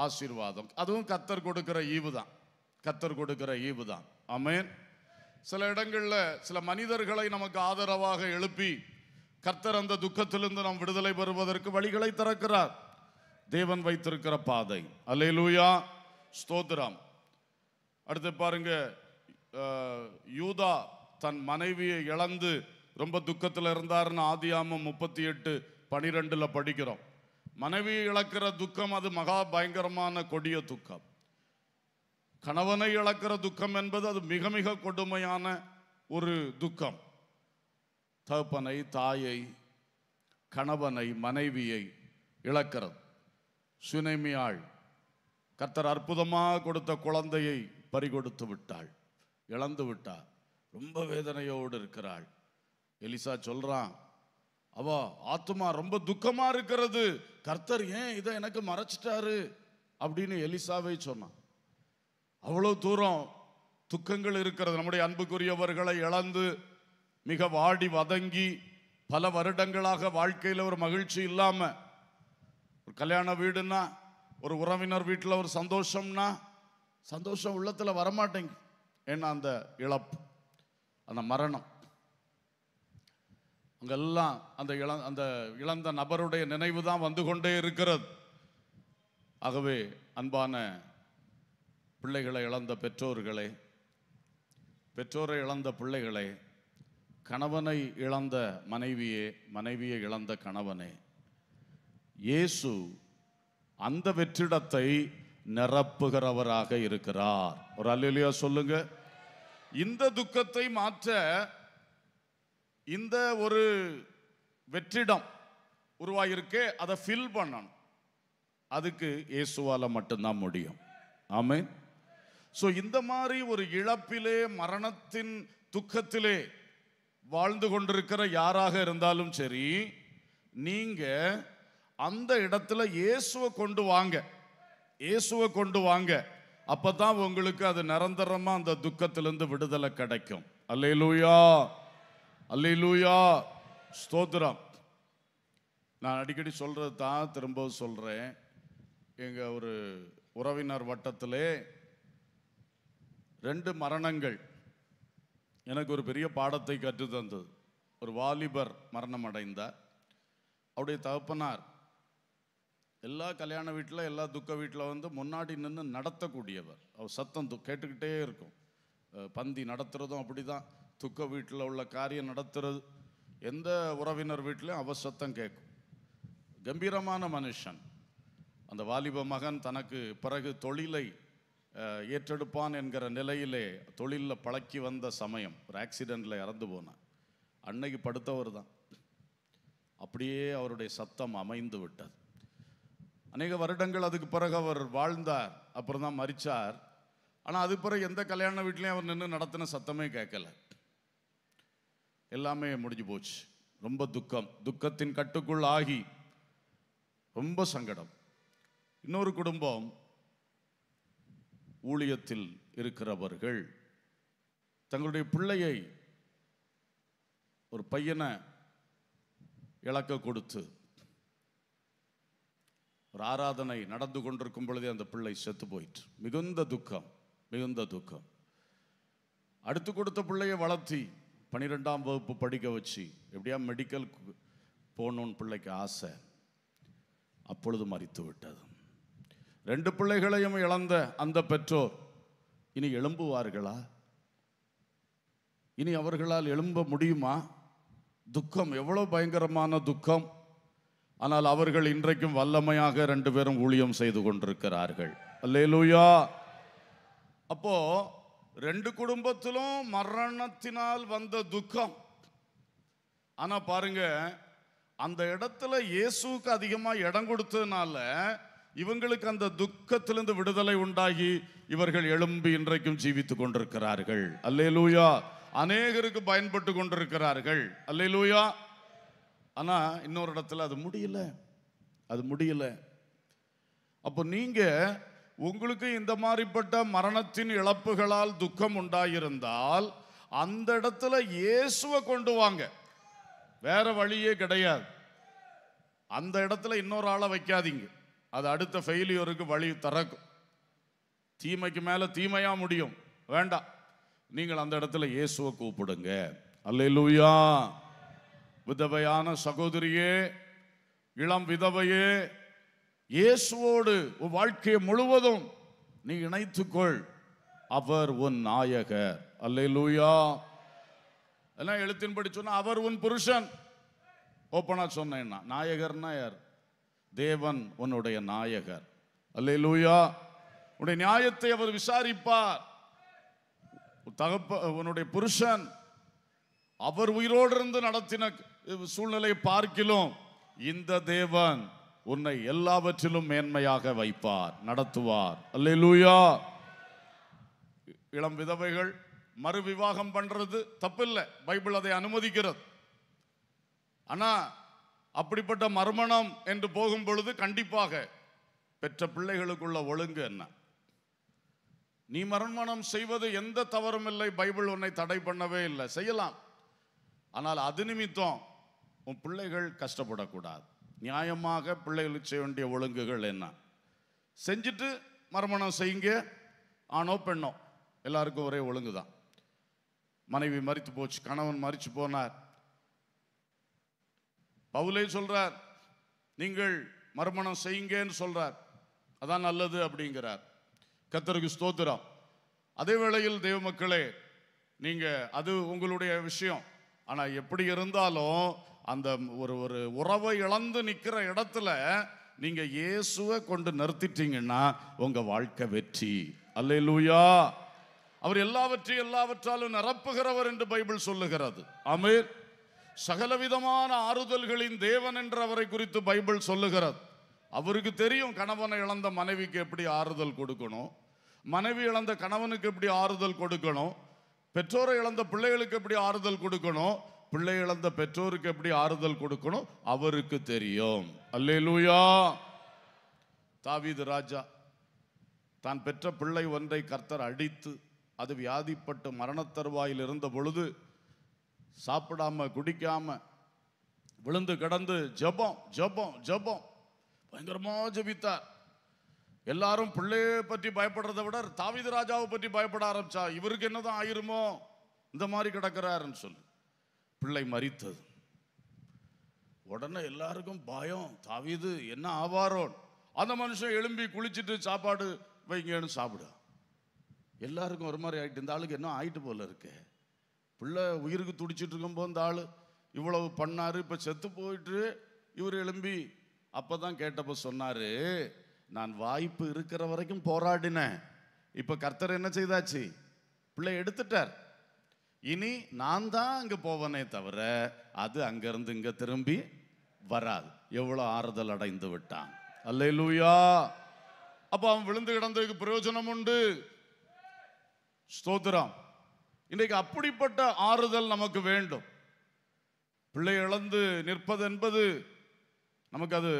S1: ஆசீர்வாதம் அதுவும் கத்தர் கொடுக்குற ஈவு தான் கத்தர் கொடுக்கிற ஈவு தான் அமேன் சில இடங்களில் சில மனிதர்களை நமக்கு ஆதரவாக எழுப்பி கர்த்தர் அந்த துக்கத்திலிருந்து நாம் விடுதலை பெறுவதற்கு வழிகளை திறக்கிறார் தேவன் வைத்திருக்கிற பாதை லூயா ஸ்தோத்ராம் அடுத்து பாருங்க யூதா தன் மனைவியை இழந்து ரொம்ப துக்கத்தில் இருந்தாருன்னு ஆதியாமம் முப்பத்தி எட்டு பனிரெண்டில் படிக்கிறோம் மனைவி இழக்கிற துக்கம் அது மகா பயங்கரமான கொடிய துக்கம் கணவனை இழக்கிற துக்கம் என்பது அது மிக மிக கொடுமையான ஒரு துக்கம் தகப்பனை தாயை கணவனை மனைவியை இழக்கிறது சுனைமியாள் கத்தர் அற்புதமாக கொடுத்த குழந்தையை பறிகொடுத்து விட்டாள் இழந்து விட்டாள் ரொம்ப வேதனையோடு இருக்கிறாள் எலிசா சொல்கிறான் அவ ஆத்மா ரொம்ப துக்கமா இருக்கிறது கர்த்தர் ஏன் இதை எனக்கு மறைச்சிட்டாரு அப்படின்னு எலிசாவே சொன்னான் அவ்வளோ தூரம் துக்கங்கள் இருக்கிறது நம்முடைய அன்புக்குரியவர்களை இழந்து மிக வாடி வதங்கி பல வருடங்களாக வாழ்க்கையில் ஒரு மகிழ்ச்சி இல்லாமல் ஒரு கல்யாண வீடுன்னா ஒரு உறவினர் வீட்டில் ஒரு சந்தோஷம்னா சந்தோஷம் உள்ளத்தில் வரமாட்டேங்க ஏன்னா அந்த இழப்பு அந்த மரணம் அங்கெல்லாம் அந்த இள அந்த இழந்த நபருடைய நினைவு தான் வந்து கொண்டே இருக்கிறது ஆகவே அன்பான பிள்ளைகளை இழந்த பெற்றோர்களே பெற்றோரை இழந்த பிள்ளைகளே கணவனை இழந்த மனைவியே மனைவியை இழந்த கணவனே இயேசு அந்த வெற்றிடத்தை நிரப்புகிறவராக இருக்கிறார் ஒரு அல்லா சொல்லுங்க இந்த துக்கத்தை மாற்ற இந்த ஒரு வெற்றிடம் உருவாகியிருக்கு அதை ஃபில் பண்ணணும் அதுக்கு இயேசுவால் மட்டும்தான் முடியும் ஆமே ஸோ இந்த மாதிரி ஒரு இழப்பிலே மரணத்தின் துக்கத்திலே வாழ்ந்து கொண்டிருக்கிற யாராக இருந்தாலும் சரி நீங்க அந்த இடத்துல இயேசுவை கொண்டு வாங்க இயேசுவை கொண்டு வாங்க அப்போ தான் உங்களுக்கு அது நிரந்தரமாக அந்த துக்கத்திலேருந்து விடுதலை கிடைக்கும் அல்லையிலூயா அல்லூயா ஸ்தோத்ரா நான் அடிக்கடி சொல்கிறது தான் திரும்ப சொல்கிறேன் எங்கள் ஒரு உறவினர் வட்டத்திலே ரெண்டு மரணங்கள் எனக்கு ஒரு பெரிய பாடத்தை கற்று தந்தது ஒரு வாலிபர் மரணம் அடைந்தார் அவருடைய தகப்பனார் எல்லா கல்யாண வீட்டில் எல்லா துக்க வீட்டில் வந்து முன்னாடி நின்று நடத்தக்கூடியவர் அவர் சத்தம் கேட்டுக்கிட்டே இருக்கும் பந்தி நடத்துகிறதும் அப்படி தான் துக்க வீட்டில் உள்ள காரியம் நடத்துறது எந்த உறவினர் அவர் அவசத்தம் கேட்கும் கம்பீரமான மனுஷன் அந்த வாலிப மகன் தனக்கு பிறகு தொழிலை ஏற்றெடுப்பான் என்கிற நிலையிலே தொழிலில் பழக்கி வந்த சமயம் ஒரு ஆக்சிடெண்ட்டில் இறந்து போனான் அன்னைக்கு படுத்தவர் தான் அப்படியே அவருடைய சத்தம் அமைந்து விட்டது அநேக வருடங்கள் அதுக்கு பிறகு அவர் வாழ்ந்தார் அப்புறம் தான் மறித்தார் ஆனால் அது பிறகு எந்த கல்யாண வீட்லேயும் அவர் நின்று நடத்தின சத்தமே கேட்கலை எல்லாமே முடிஞ்சு போச்சு ரொம்ப துக்கம் துக்கத்தின் கட்டுக்குள் ஆகி ரொம்ப சங்கடம் இன்னொரு குடும்பம் ஊழியத்தில் இருக்கிறவர்கள் தங்களுடைய பிள்ளையை ஒரு பையனை இழக்க கொடுத்து ஒரு ஆராதனை நடந்து கொண்டிருக்கும் பொழுதே அந்த பிள்ளை செத்து போயிட்டு மிகுந்த துக்கம் மிகுந்த துக்கம் அடுத்து கொடுத்த பிள்ளையை வளர்த்தி பன்னிரெண்டாம் வகுப்பு படிக்க வச்சு எப்படியா மெடிக்கல் போகணுன்னு பிள்ளைக்கு ஆசை அப்பொழுது மறித்து விட்டது ரெண்டு பிள்ளைகளையும் இழந்த அந்த பெற்றோர் இனி எழும்புவார்களா இனி அவர்களால் எழும்ப முடியுமா துக்கம் எவ்வளோ பயங்கரமான துக்கம் ஆனால் அவர்கள் இன்றைக்கும் வல்லமையாக ரெண்டு பேரும் ஊழியம் செய்து கொண்டிருக்கிறார்கள் அல்லேலூயா அப்போது ரெண்டு குடும்பத்திலும் மரணத்தினால் வந்த துக்கம் ஆனால் பாருங்க அந்த இடத்துல இயேசுக்கு அதிகமாக இடம் கொடுத்ததுனால இவங்களுக்கு அந்த துக்கத்திலிருந்து விடுதலை உண்டாகி இவர்கள் எழும்பி இன்றைக்கும் ஜீவித்து கொண்டிருக்கிறார்கள் அல்லே லூயா அநேகருக்கு பயன்பட்டு கொண்டிருக்கிறார்கள் அல்லே லூயா ஆனால் இன்னொரு இடத்துல அது முடியல அது முடியல அப்போ நீங்கள் உங்களுக்கு இந்த மாதிரிப்பட்ட மரணத்தின் இழப்புகளால் துக்கம் உண்டாயிருந்தால் அந்த இடத்துல இயேசுவை கொண்டு வாங்க வேற வழியே கிடையாது அந்த இடத்துல இன்னொரு ஆளை வைக்காதீங்க அது அடுத்த ஃபெயிலியருக்கு வழி திறக்கும் தீமைக்கு மேலே தீமையாக முடியும் வேண்டாம் நீங்கள் அந்த இடத்துல இயேசுவை கூப்பிடுங்க இல்லையா விதவையான சகோதரியே இளம் விதவையே இயேசுவோடு உன் வாழ்க்கையை முழுவதும் நீ இணைத்துக்கொள் அவர் உன் நாயகர் அல்ல லூயா எல்லாம் எழுத்தின்படி சொன்ன அவர் உன் புருஷன் ஓப்பனா சொன்ன நாயகர்னா யார் தேவன் உன்னுடைய நாயகர் அல்ல லூயா உன்னுடைய நியாயத்தை அவர் விசாரிப்பார் தகப்ப உன்னுடைய புருஷன் அவர் உயிரோடு இருந்து நடத்தின சூழ்நிலையை பார்க்கிலும் இந்த தேவன் உன்னை எல்லாவற்றிலும் மேன்மையாக வைப்பார் நடத்துவார் அல்லூயா இளம் விதவைகள் மறு விவாகம் பண்றது தப்பில்லை பைபிள் அதை அனுமதிக்கிறது ஆனா அப்படிப்பட்ட மர்மணம் என்று போகும் பொழுது கண்டிப்பாக பெற்ற பிள்ளைகளுக்குள்ள ஒழுங்கு என்ன நீ மரணமணம் செய்வது எந்த தவறும் இல்லை பைபிள் உன்னை தடை பண்ணவே இல்லை செய்யலாம் ஆனால் அது நிமித்தம் உன் பிள்ளைகள் கஷ்டப்படக்கூடாது நியாயமாக பிள்ளைகளுக்கு செய்ய வேண்டிய ஒழுங்குகள் என்ன செஞ்சுட்டு மறுமணம் செய்யுங்க ஆணோ பெண்ணோ எல்லாருக்கும் ஒரே ஒழுங்கு தான் மனைவி மறித்து போச்சு கணவன் மறித்து போனார் பவுலே சொல்கிறார் நீங்கள் மறுமணம் செய்யுங்கன்னு சொல்கிறார் அதான் நல்லது அப்படிங்கிறார் கத்தருக்கு ஸ்தோத்திரம் அதே வேளையில் தெய்வ மக்களே நீங்கள் அது உங்களுடைய விஷயம் ஆனால் எப்படி இருந்தாலும் அந்த ஒரு ஒரு உறவை இழந்து நிற்கிற இடத்துல நீங்கள் இயேசுவை கொண்டு நிறுத்திட்டீங்கன்னா உங்கள் வாழ்க்கை வெற்றி அல்ல லூயா அவர் எல்லாவற்றையும் எல்லாவற்றாலும் நிரப்புகிறவர் என்று பைபிள் சொல்லுகிறது அமீர் சகலவிதமான ஆறுதல்களின் தேவன் என்று அவரை குறித்து பைபிள் சொல்லுகிறது அவருக்கு தெரியும் கணவனை இழந்த மனைவிக்கு எப்படி ஆறுதல் கொடுக்கணும் மனைவி இழந்த கணவனுக்கு எப்படி ஆறுதல் கொடுக்கணும் பெற்றோரை இழந்த பிள்ளைகளுக்கு எப்படி ஆறுதல் கொடுக்கணும் பிள்ளை இழந்த பெற்றோருக்கு எப்படி ஆறுதல் கொடுக்கணும் அவருக்கு தெரியும் அல்லேலூயா தாவீது ராஜா தான் பெற்ற பிள்ளை ஒன்றை கர்த்தர் அடித்து அது வியாதிப்பட்டு மரணத்தருவாயில் இருந்த பொழுது சாப்பிடாம குடிக்காம விழுந்து கிடந்து ஜபம் ஜபம் ஜபம் பயங்கரமா ஜபித்தார் எல்லாரும் பிள்ளையை பற்றி பயப்படுறதை விட தாவீது ராஜாவை பற்றி பயப்பட ஆரம்பிச்சா இவருக்கு என்னதான் ஆயிருமோ இந்த மாதிரி கிடக்கிறாருன்னு சொல்லு பிள்ளை மறித்தது உடனே எல்லாருக்கும் பயம் தவிது என்ன ஆவாரோ அந்த மனுஷன் எழும்பி குளிச்சுட்டு சாப்பாடு வைங்கன்னு சாப்பிடு எல்லாருக்கும் ஒரு மாதிரி ஆகிட்டு இந்த ஆளுக்கு என்ன ஆயிட்டு போல இருக்கு பிள்ளை உயிருக்கு துடிச்சிட்டு இருக்கும்போது இந்த ஆள் இவ்வளவு பண்ணார் இப்போ செத்து போயிட்டு இவர் எழும்பி அப்போ தான் கேட்டப்போ சொன்னார் நான் வாய்ப்பு இருக்கிற வரைக்கும் போராடினேன் இப்போ கர்த்தர் என்ன செய்தாச்சு பிள்ளை எடுத்துட்டார் இனி நான் தான் அங்கே போவனே தவிர அது அங்கேருந்து இங்கே திரும்பி வராது எவ்வளோ ஆறுதல் அடைந்து விட்டான் அல்ல லூயா அப்போ அவன் விழுந்து கிடந்ததுக்கு பிரயோஜனம் உண்டு ஸ்தோத்திரம் இன்றைக்கு அப்படிப்பட்ட ஆறுதல் நமக்கு வேண்டும் பிள்ளை இழந்து நிற்பது என்பது நமக்கு அது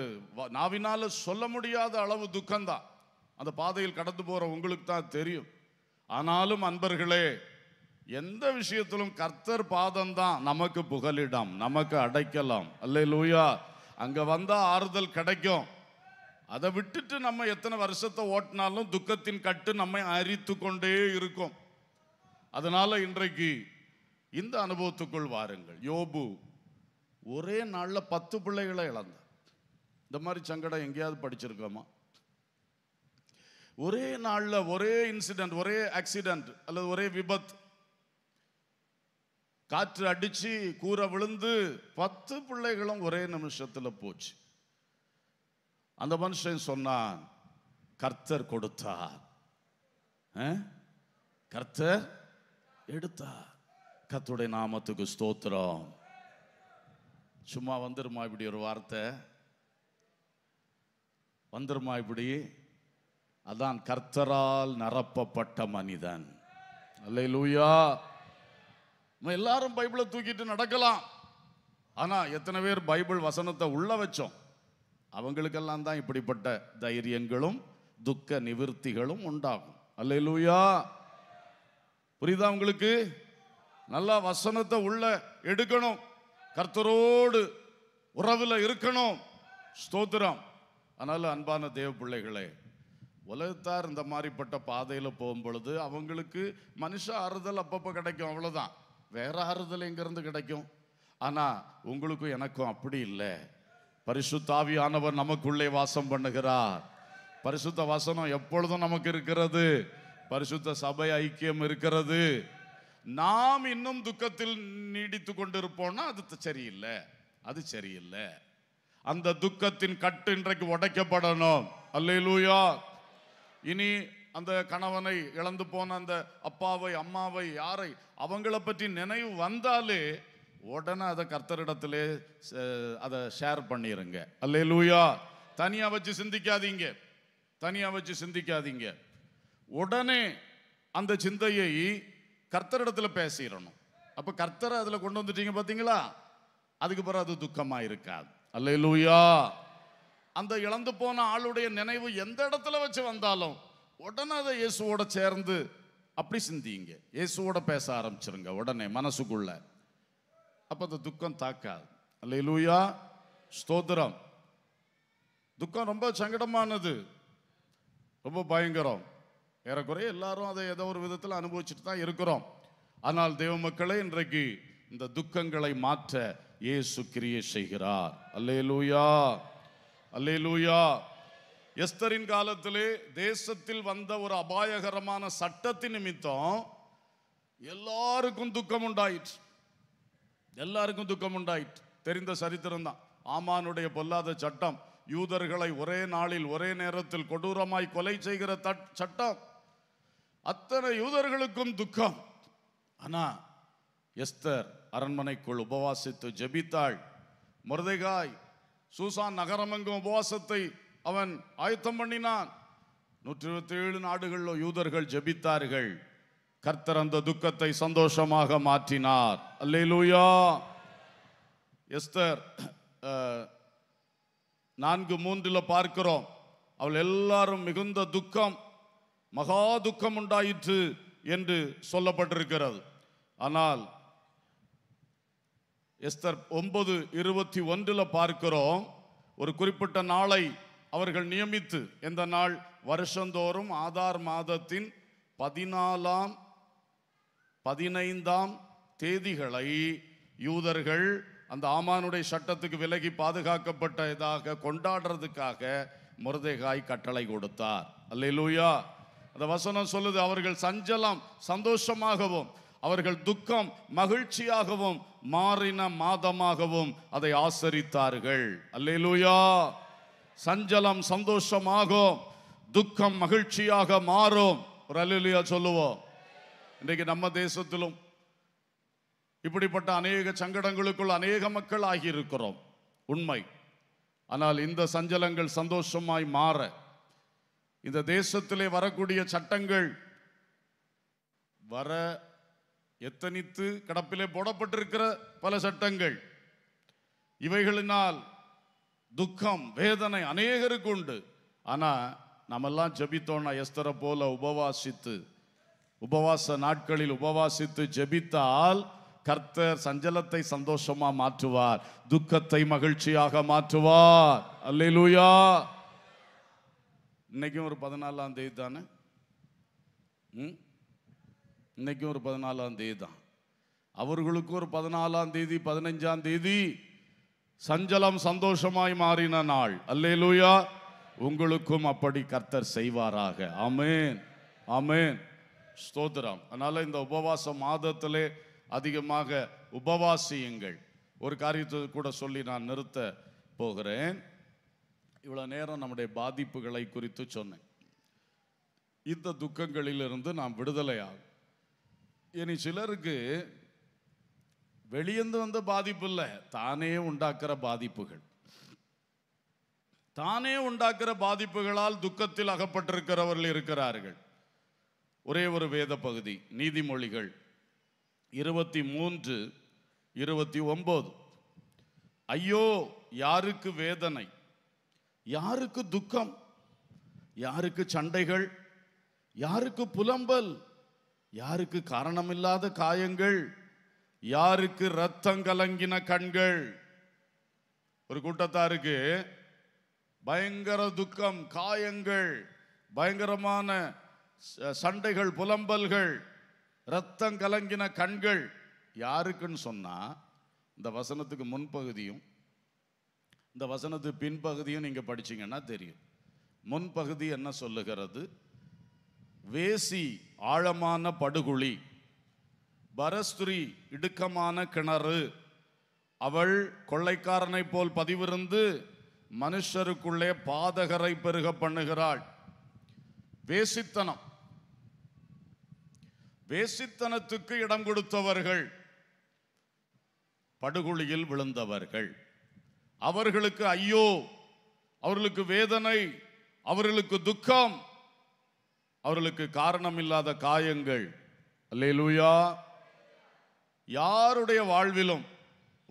S1: நாவினால் சொல்ல முடியாத அளவு துக்கம்தான் அந்த பாதையில் கடந்து போகிற உங்களுக்கு தான் தெரியும் ஆனாலும் அன்பர்களே எந்த விஷயத்திலும் கர்த்தர் பாதம் தான் நமக்கு புகலிடம் நமக்கு அடைக்கலாம் அல்ல லூயா அங்கே வந்தால் ஆறுதல் கிடைக்கும் அதை விட்டுட்டு நம்ம எத்தனை வருஷத்தை ஓட்டினாலும் துக்கத்தின் கட்டு நம்மை அரித்து கொண்டே இருக்கும் அதனால் இன்றைக்கு இந்த அனுபவத்துக்குள் வாருங்கள் யோபு ஒரே நாளில் பத்து பிள்ளைகளை இழந்தார் இந்த மாதிரி சங்கடம் எங்கேயாவது படிச்சிருக்கோமா ஒரே நாளில் ஒரே இன்சிடென்ட் ஒரே ஆக்சிடெண்ட் அல்லது ஒரே விபத்து காற்று அடித்து கூரை விழுந்து பத்து பிள்ளைகளும் ஒரே நிமிஷத்தில் போச்சு அந்த மனுஷன் சொன்னான் கர்த்தர் கொடுத்தார் கர்த்தர் எடுத்தார் கத்துடைய நாமத்துக்கு ஸ்தோத்திரம் சும்மா வந்துருமா இப்படி ஒரு வார்த்தை வந்துருமா இப்படி அதான் கர்த்தரால் நிரப்பப்பட்ட மனிதன் அல்ல லூயா நம்ம எல்லாரும் பைபிளை தூக்கிட்டு நடக்கலாம் ஆனால் எத்தனை பேர் பைபிள் வசனத்தை உள்ள வச்சோம் அவங்களுக்கெல்லாம் தான் இப்படிப்பட்ட தைரியங்களும் துக்க நிவர்த்திகளும் உண்டாகும் அல்லையிலூயா புரியுதா உங்களுக்கு நல்லா வசனத்தை உள்ள எடுக்கணும் கர்த்தரோடு உறவில் இருக்கணும் ஸ்தோத்திரம் அதனால் அன்பான தேவ பிள்ளைகளே உலகத்தார் இந்த மாதிரிப்பட்ட பாதையில் போகும் பொழுது அவங்களுக்கு மனுஷ ஆறுதல் அப்பப்போ கிடைக்கும் அவ்வளோதான் வேற ஆறுதல் எங்கேருந்து கிடைக்கும் ஆனால் உங்களுக்கும் எனக்கும் அப்படி இல்லை பரிசுத்தாவியானவர் நமக்குள்ளே வாசம் பண்ணுகிறார் பரிசுத்த வசனம் எப்பொழுதும் நமக்கு இருக்கிறது பரிசுத்த சபை ஐக்கியம் இருக்கிறது நாம் இன்னும் துக்கத்தில் நீடித்து கொண்டிருப்போம்னா அது சரியில்லை அது சரியில்லை அந்த துக்கத்தின் கட்டு இன்றைக்கு உடைக்கப்படணும் அல்லையிலூயா இனி அந்த கணவனை இழந்து போன அந்த அப்பாவை அம்மாவை யாரை அவங்கள பற்றி நினைவு வந்தாலே உடனே அதை கர்த்தரிடத்திலே அதை ஷேர் பண்ணிடுங்க அல்லே லூயா தனியாக வச்சு சிந்திக்காதீங்க தனியாக வச்சு சிந்திக்காதீங்க உடனே அந்த சிந்தையை கர்த்தரிடத்தில் பேசிடணும் அப்போ கர்த்தரை அதில் கொண்டு வந்துட்டீங்க பார்த்தீங்களா அதுக்கு பிறகு அது துக்கமாக இருக்காது அல்ல லூயா அந்த இழந்து போன ஆளுடைய நினைவு எந்த இடத்துல வச்சு வந்தாலும் உடனே அதை இயேசுவோட சேர்ந்து அப்படி சிந்திங்க இயேசுவோட பேச ஆரம்பிச்சிருங்க உடனே மனசுக்குள்ள அப்போ அந்த துக்கம் தாக்காது அல்ல லூயா ஸ்தோத்திரம் துக்கம் ரொம்ப சங்கடமானது ரொம்ப பயங்கரம் ஏறக்குறைய எல்லாரும் அதை ஏதோ ஒரு விதத்தில் அனுபவிச்சுட்டு தான் இருக்கிறோம் ஆனால் தெய்வ மக்களே இன்றைக்கு இந்த துக்கங்களை மாற்ற இயேசு கிரியை செய்கிறார் அல்லே லூயா லூயா எஸ்தரின் காலத்திலே தேசத்தில் வந்த ஒரு அபாயகரமான சட்டத்தின் நிமித்தம் எல்லாருக்கும் துக்கம் உண்டாயிற்று எல்லாருக்கும் துக்கம் உண்டாயிற்று தெரிந்த சரித்திரம் தான் ஆமானுடைய பொல்லாத சட்டம் யூதர்களை ஒரே நாளில் ஒரே நேரத்தில் கொடூரமாய் கொலை செய்கிற சட்டம் அத்தனை யூதர்களுக்கும் துக்கம் ஆனா எஸ்தர் அரண்மனைக்குள் உபவாசித்து ஜெபித்தாள் முருதைகாய் சூசான் நகரமெங்கும் உபவாசத்தை அவன் ஆயத்தம் பண்ணினான் நூற்றி இருபத்தி ஏழு நாடுகளில் யூதர்கள் ஜபித்தார்கள் கர்த்தர் அந்த துக்கத்தை சந்தோஷமாக மாற்றினார் அல்லே லூயா எஸ்தர் நான்கு மூன்றில் பார்க்கிறோம் அவள் எல்லாரும் மிகுந்த துக்கம் மகா துக்கம் உண்டாயிற்று என்று சொல்லப்பட்டிருக்கிறது ஆனால் எஸ்தர் ஒன்பது இருபத்தி ஒன்றில் பார்க்கிறோம் ஒரு குறிப்பிட்ட நாளை அவர்கள் நியமித்து எந்த நாள் வருஷந்தோறும் ஆதார் மாதத்தின் பதினாலாம் பதினைந்தாம் தேதிகளை யூதர்கள் அந்த ஆமானுடைய சட்டத்துக்கு விலகி பாதுகாக்கப்பட்ட இதாக கொண்டாடுறதுக்காக முருதைகாய் கட்டளை கொடுத்தார் அல்லையிலூயா அந்த வசனம் சொல்லுது அவர்கள் சஞ்சலம் சந்தோஷமாகவும் அவர்கள் துக்கம் மகிழ்ச்சியாகவும் மாறின மாதமாகவும் அதை ஆசரித்தார்கள் அல்லையிலூயா சஞ்சலம் சந்தோஷமாகும் துக்கம் மகிழ்ச்சியாக மாறும் ஒரு அலுலியா சொல்லுவோம் இன்றைக்கு நம்ம தேசத்திலும் இப்படிப்பட்ட அநேக சங்கடங்களுக்குள் அநேக மக்கள் ஆகியிருக்கிறோம் உண்மை ஆனால் இந்த சஞ்சலங்கள் சந்தோஷமாய் மாற இந்த தேசத்திலே வரக்கூடிய சட்டங்கள் வர எத்தனித்து கடப்பிலே போடப்பட்டிருக்கிற பல சட்டங்கள் இவைகளினால் துக்கம் வேதனை அநேகருக்கு உண்டு ஆனால் நம்மெல்லாம் ஜபித்தோம்னா எஸ்தரை போல உபவாசித்து உபவாச நாட்களில் உபவாசித்து ஜெபித்தால் கர்த்தர் சஞ்சலத்தை சந்தோஷமா மாற்றுவார் துக்கத்தை மகிழ்ச்சியாக மாற்றுவார் அல்லூயா இன்னைக்கும் ஒரு பதினாலாம் தேதி தானே இன்னைக்கும் ஒரு பதினாலாம் தேதி தான் அவர்களுக்கும் ஒரு பதினாலாம் தேதி பதினஞ்சாம் தேதி சஞ்சலம் சந்தோஷமாய் மாறின நாள் அல்லே லூயா உங்களுக்கும் அப்படி கர்த்தர் செய்வாராக அமேன் அமேன் ஸ்தோத்ரம் அதனால் இந்த உபவாச மாதத்திலே அதிகமாக உபவாசியுங்கள் ஒரு காரியத்தை கூட சொல்லி நான் நிறுத்த போகிறேன் இவ்வளோ நேரம் நம்முடைய பாதிப்புகளை குறித்து சொன்னேன் இந்த துக்கங்களிலிருந்து நாம் விடுதலையாகும் இனி சிலருக்கு வெளியேந்து வந்த பாதிப்பு இல்லை தானே உண்டாக்குற பாதிப்புகள் தானே உண்டாக்குற பாதிப்புகளால் துக்கத்தில் அகப்பட்டிருக்கிறவர்கள் இருக்கிறார்கள் ஒரே ஒரு வேத பகுதி நீதிமொழிகள் இருபத்தி மூன்று இருபத்தி ஒன்பது ஐயோ யாருக்கு வேதனை யாருக்கு துக்கம் யாருக்கு சண்டைகள் யாருக்கு புலம்பல் யாருக்கு காரணமில்லாத காயங்கள் யாருக்கு ரத்தம் கலங்கின கண்கள் ஒரு கூட்டத்தாருக்கு பயங்கர துக்கம் காயங்கள் பயங்கரமான சண்டைகள் புலம்பல்கள் ரத்தம் கலங்கின கண்கள் யாருக்குன்னு சொன்னால் இந்த வசனத்துக்கு முன்பகுதியும் இந்த வசனத்து பின்பகுதியும் நீங்கள் படிச்சிங்கன்னா தெரியும் முன்பகுதி என்ன சொல்லுகிறது வேசி ஆழமான படுகுழி பரஸ்திரி இடுக்கமான கிணறு அவள் கொள்ளைக்காரனை போல் பதிவிருந்து மனுஷருக்குள்ளே பாதகரை பெருக பண்ணுகிறாள் வேசித்தனம் வேசித்தனத்துக்கு இடம் கொடுத்தவர்கள் படுகொழியில் விழுந்தவர்கள் அவர்களுக்கு ஐயோ அவர்களுக்கு வேதனை அவர்களுக்கு துக்கம் அவர்களுக்கு காரணமில்லாத காயங்கள் அல்லேலூயா யாருடைய வாழ்விலும்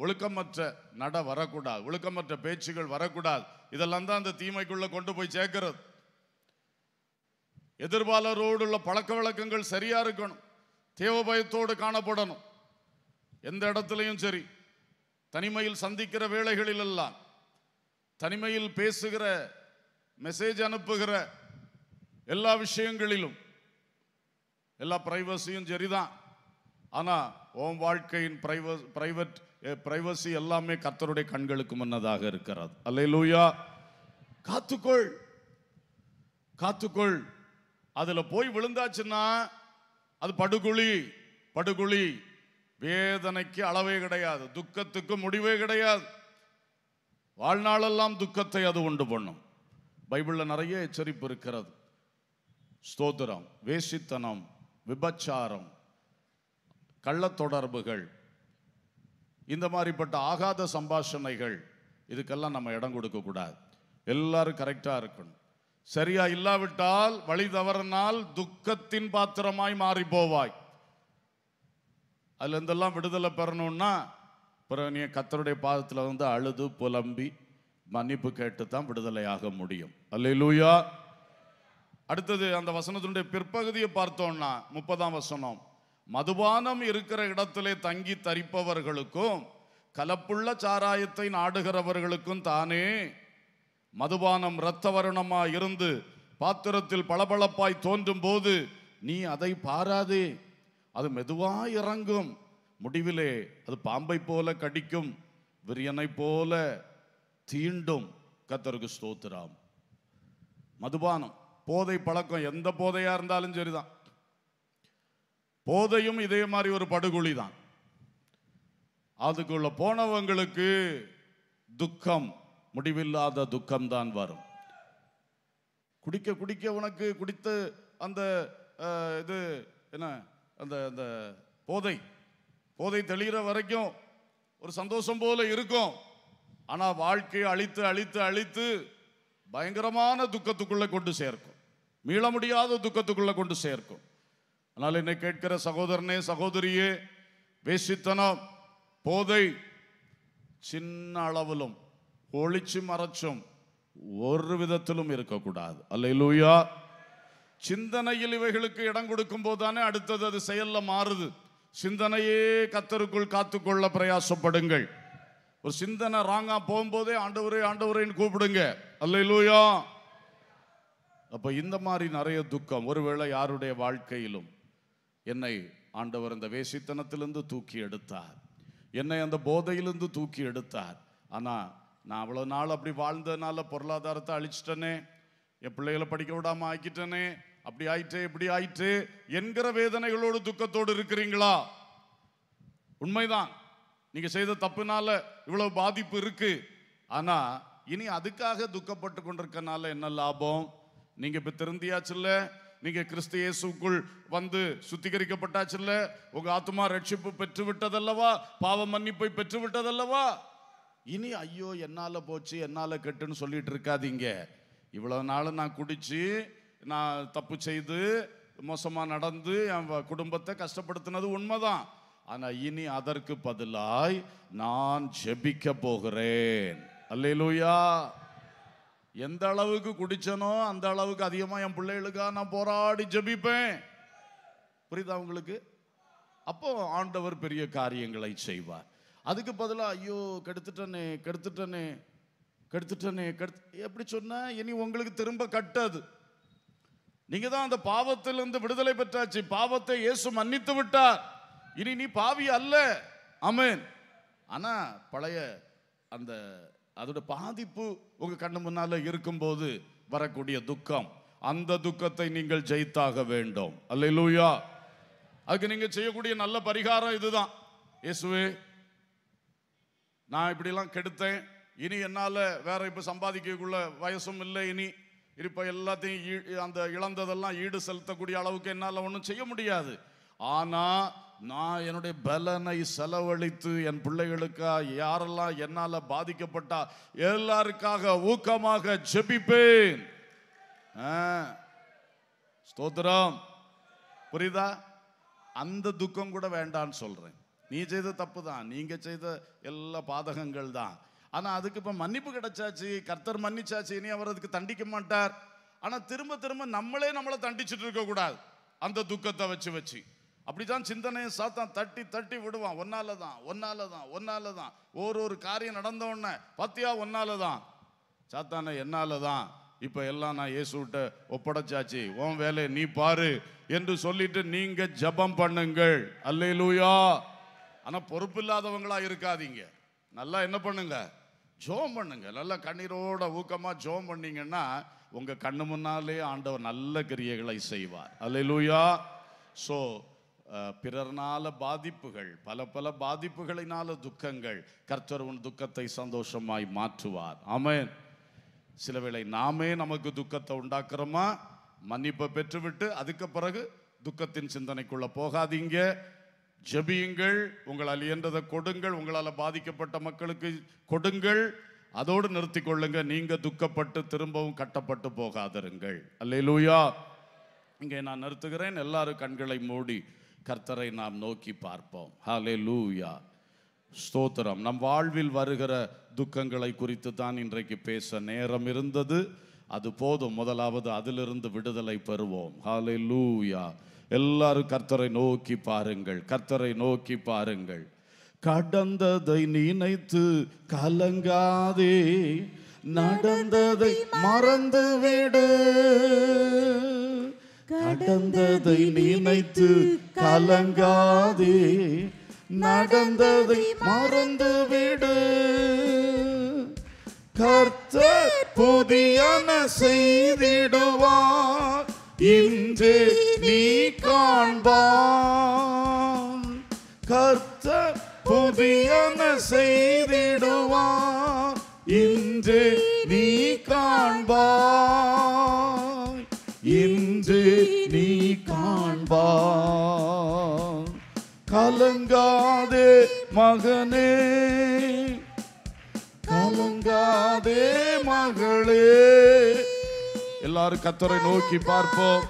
S1: ஒழுக்கமற்ற நட வரக்கூடாது ஒழுக்கமற்ற பேச்சுகள் வரக்கூடாது இதெல்லாம் தான் அந்த தீமைக்குள்ளே கொண்டு போய் சேர்க்கிறது எதிர்பாலரோடு உள்ள பழக்க வழக்கங்கள் சரியா இருக்கணும் தேவபயத்தோடு காணப்படணும் எந்த இடத்துலையும் சரி தனிமையில் சந்திக்கிற வேலைகளில் எல்லாம் தனிமையில் பேசுகிற மெசேஜ் அனுப்புகிற எல்லா விஷயங்களிலும் எல்லா பிரைவசியும் சரிதான் ஆனால் ஓம் வாழ்க்கையின் பிரைவ பிரைவேட் பிரைவசி எல்லாமே கத்தருடைய கண்களுக்கு முன்னதாக இருக்கிறது அல்ல லூயா காத்துக்கொள் காத்துக்கொள் அதில் போய் விழுந்தாச்சுன்னா அது படுகுழி படுகுழி வேதனைக்கு அளவே கிடையாது துக்கத்துக்கு முடிவே கிடையாது வாழ்நாளெல்லாம் துக்கத்தை அது உண்டு பண்ணும் பைபிளில் நிறைய எச்சரிப்பு இருக்கிறது ஸ்தோத்திரம் வேசித்தனம் விபச்சாரம் கள்ளத்தொடர்புகள் இந்த மாதிரிப்பட்ட ஆகாத சம்பாஷணைகள் இதுக்கெல்லாம் நம்ம இடம் கொடுக்கக்கூடாது எல்லாரும் கரெக்டாக இருக்கணும் சரியா இல்லாவிட்டால் வழி தவறினால் துக்கத்தின் பாத்திரமாய் மாறி போவாய் அதுலேருந்தெல்லாம் விடுதலை பெறணும்னா பிறகு நீ கத்தருடைய பாதத்தில் வந்து அழுது புலம்பி மன்னிப்பு கேட்டு தான் விடுதலையாக முடியும் அல்லூயா அடுத்தது அந்த வசனத்தினுடைய பிற்பகுதியை பார்த்தோம்னா முப்பதாம் வசனம் மதுபானம் இருக்கிற இடத்திலே தங்கி தரிப்பவர்களுக்கும் கலப்புள்ள சாராயத்தை நாடுகிறவர்களுக்கும் தானே மதுபானம் இரத்த வருணமா இருந்து பாத்திரத்தில் பளபளப்பாய் தோன்றும் போது நீ அதை பாராதே அது மெதுவா இறங்கும் முடிவிலே அது பாம்பை போல கடிக்கும் விரியனை போல தீண்டும் கத்தருக்கு ஸ்தோத்திராம் மதுபானம் போதை பழக்கம் எந்த போதையா இருந்தாலும் சரிதான் போதையும் இதே மாதிரி ஒரு படுகொலி தான் அதுக்குள்ள போனவங்களுக்கு துக்கம் முடிவில்லாத துக்கம் தான் வரும் குடிக்க குடிக்க உனக்கு குடித்த அந்த இது என்ன அந்த அந்த போதை போதை தெளிகிற வரைக்கும் ஒரு சந்தோஷம் போல இருக்கும் ஆனால் வாழ்க்கையை அழித்து அழித்து அழித்து பயங்கரமான துக்கத்துக்குள்ளே கொண்டு சேர்க்கும் மீள முடியாத துக்கத்துக்குள்ளே கொண்டு சேர்க்கும் ஆனால் என்னை கேட்கிற சகோதரனே சகோதரியே வேசித்தனம் போதை சின்ன அளவிலும் ஒழிச்சு மறைச்சும் ஒரு விதத்திலும் இருக்கக்கூடாது அல்ல லூயா சிந்தனையில் இவைகளுக்கு இடம் கொடுக்கும் போதுதானே அடுத்தது அது செயலில் மாறுது சிந்தனையே கத்தருக்குள் காத்துக்கொள்ள பிரயாசப்படுங்கள் ஒரு சிந்தனை ராங்கா போகும்போதே ஆண்டவரே ஆண்டவரேன்னு கூப்பிடுங்க அல்ல லூயா அப்போ இந்த மாதிரி நிறைய துக்கம் ஒருவேளை யாருடைய வாழ்க்கையிலும் என்னை ஆண்டவர் அந்த வேசித்தனத்திலிருந்து தூக்கி எடுத்தார் என்னை அந்த போதையிலிருந்து தூக்கி எடுத்தார் ஆனால் நான் அவ்வளோ நாள் அப்படி வாழ்ந்ததுனால பொருளாதாரத்தை அழிச்சிட்டனே என் பிள்ளைகளை படிக்க விடாமல் ஆக்கிட்டனே அப்படி ஆயிட்டு இப்படி ஆயிட்டு என்கிற வேதனைகளோடு துக்கத்தோடு இருக்கிறீங்களா உண்மைதான் நீங்கள் செய்த தப்புனால இவ்வளோ பாதிப்பு இருக்கு ஆனால் இனி அதுக்காக துக்கப்பட்டு கொண்டிருக்கனால என்ன லாபம் நீங்கள் இப்போ திருந்தியாச்சுல்ல நீங்கள் கிறிஸ்து இயேசுக்குள் வந்து இல்லை உங்கள் ஆத்மா ரட்சிப்பு பெற்று விட்டதல்லவா பாவ மன்னிப்பை பெற்று விட்டதல்லவா இனி ஐயோ என்னால் போச்சு என்னால் கெட்டுன்னு சொல்லிட்டு இருக்காதீங்க இவ்வளோ நாள் நான் குடித்து நான் தப்பு செய்து மோசமாக நடந்து என் குடும்பத்தை கஷ்டப்படுத்தினது உண்மைதான் ஆனால் இனி அதற்கு பதிலாய் நான் ஜெபிக்க போகிறேன் அல்லையிலூயா எந்த அளவுக்கு குடிச்சனோ அந்த அளவுக்கு அதிகமாக என் பிள்ளைகளுக்காக நான் போராடி ஜபிப்பேன் புரியுதா உங்களுக்கு அப்போ ஆண்டவர் பெரிய காரியங்களை செய்வார் அதுக்கு பதிலாக ஐயோ கெடுத்துட்டனே கெடுத்துட்டனே கெடுத்துட்டனே கெடுத்து எப்படி சொன்ன இனி உங்களுக்கு திரும்ப கட்டது நீங்கள் தான் அந்த பாவத்திலிருந்து விடுதலை பெற்றாச்சு பாவத்தை இயேசு மன்னித்து விட்டார் இனி நீ பாவி அல்ல அமேன் ஆனால் பழைய அந்த அதோட பாதிப்பு உங்கள் கண்ணு முன்னால் இருக்கும்போது வரக்கூடிய துக்கம் அந்த துக்கத்தை நீங்கள் ஜெயித்தாக வேண்டும் அல்ல இல்லையா அதுக்கு நீங்கள் செய்யக்கூடிய நல்ல பரிகாரம் இதுதான் இயேசுவே நான் இப்படிலாம் கெடுத்தேன் இனி என்னால் வேற இப்போ சம்பாதிக்கக்குள்ள வயசும் இல்லை இனி இப்போ எல்லாத்தையும் அந்த இழந்ததெல்லாம் ஈடு செலுத்தக்கூடிய அளவுக்கு என்னால் ஒன்றும் செய்ய முடியாது ஆனால் நான் என்னுடைய பலனை செலவழித்து என் பிள்ளைகளுக்கா யாரெல்லாம் என்னால் பாதிக்கப்பட்டா எல்லாருக்காக ஊக்கமாக ஜெபிப்பேன் ஸ்தோத்திரம் புரியுதா அந்த துக்கம் கூட வேண்டான்னு சொல்கிறேன் நீ செய்த தப்பு தான் நீங்கள் செய்த எல்லா பாதகங்கள் தான் ஆனால் அதுக்கு இப்போ மன்னிப்பு கிடைச்சாச்சு கர்த்தர் மன்னிச்சாச்சு இனி அவர் அதுக்கு தண்டிக்க மாட்டார் ஆனால் திரும்ப திரும்ப நம்மளே நம்மளை தண்டிச்சுட்டு இருக்கக்கூடாது அந்த துக்கத்தை வச்சு வச்சு அப்படிதான் சிந்தனையை சாத்தான் தட்டி தட்டி விடுவான் ஒன்னால தான் ஒன்னால தான் ஒன்னால தான் ஒரு ஒரு காரியம் நடந்த உடனே பத்தியா ஒன்னால தான் சாத்தான என்னால தான் இப்போ எல்லாம் நான் இயேசு விட்ட ஒப்படைச்சாச்சு உன் வேலை நீ பாரு என்று சொல்லிட்டு நீங்க ஜபம் பண்ணுங்கள் அல்லையிலூயா ஆனால் பொறுப்பு இல்லாதவங்களா இருக்காதீங்க நல்லா என்ன பண்ணுங்க ஜோம் பண்ணுங்க நல்லா கண்ணீரோட ஊக்கமாக ஜோம் பண்ணீங்கன்னா உங்கள் கண்ணு முன்னாலே ஆண்டவர் நல்ல கிரியைகளை செய்வார் அல்லையிலூயா ஸோ பிறர்னால பாதிப்புகள் பல பல பாதிப்புகளினால துக்கங்கள் கர்த்தர் உன் துக்கத்தை சந்தோஷமாய் மாற்றுவார் ஆமேன் சில வேளை நாமே நமக்கு துக்கத்தை உண்டாக்குறோமா மன்னிப்பை பெற்றுவிட்டு அதுக்கு பிறகு துக்கத்தின் சிந்தனைக்குள்ளே போகாதீங்க ஜபியுங்கள் உங்களால் இயன்றதை கொடுங்கள் உங்களால் பாதிக்கப்பட்ட மக்களுக்கு கொடுங்கள் அதோடு நிறுத்தி கொள்ளுங்க நீங்கள் துக்கப்பட்டு திரும்பவும் கட்டப்பட்டு போகாதிருங்கள் அல்லையிலூயா இங்கே நான் நிறுத்துகிறேன் எல்லாரும் கண்களை மூடி கர்த்தரை நாம் நோக்கி பார்ப்போம் ஹலே லூயா ஸ்தோத்திரம் நம் வாழ்வில் வருகிற துக்கங்களை குறித்து தான் இன்றைக்கு பேச நேரம் இருந்தது அது போதும் முதலாவது அதிலிருந்து விடுதலை பெறுவோம் ஹாலே லூயா எல்லாரும் கர்த்தரை நோக்கி பாருங்கள் கர்த்தரை நோக்கி பாருங்கள் கடந்ததை நினைத்து கலங்காதே நடந்ததை மறந்துவிடு கடந்ததை நினைத்து கலங்காதே நடந்ததை மறந்து விடு கர்த்தர் புதியன செய்திடுவார் இன்று நீ காண்பார் கர்த்தர் புதியன செய்திடுவார் இன்று நீ காண்பார் கலங்காதே மகனே கலங்காதே மகளே எல்லாரும் கத்தரை நோக்கி பார்ப்போம்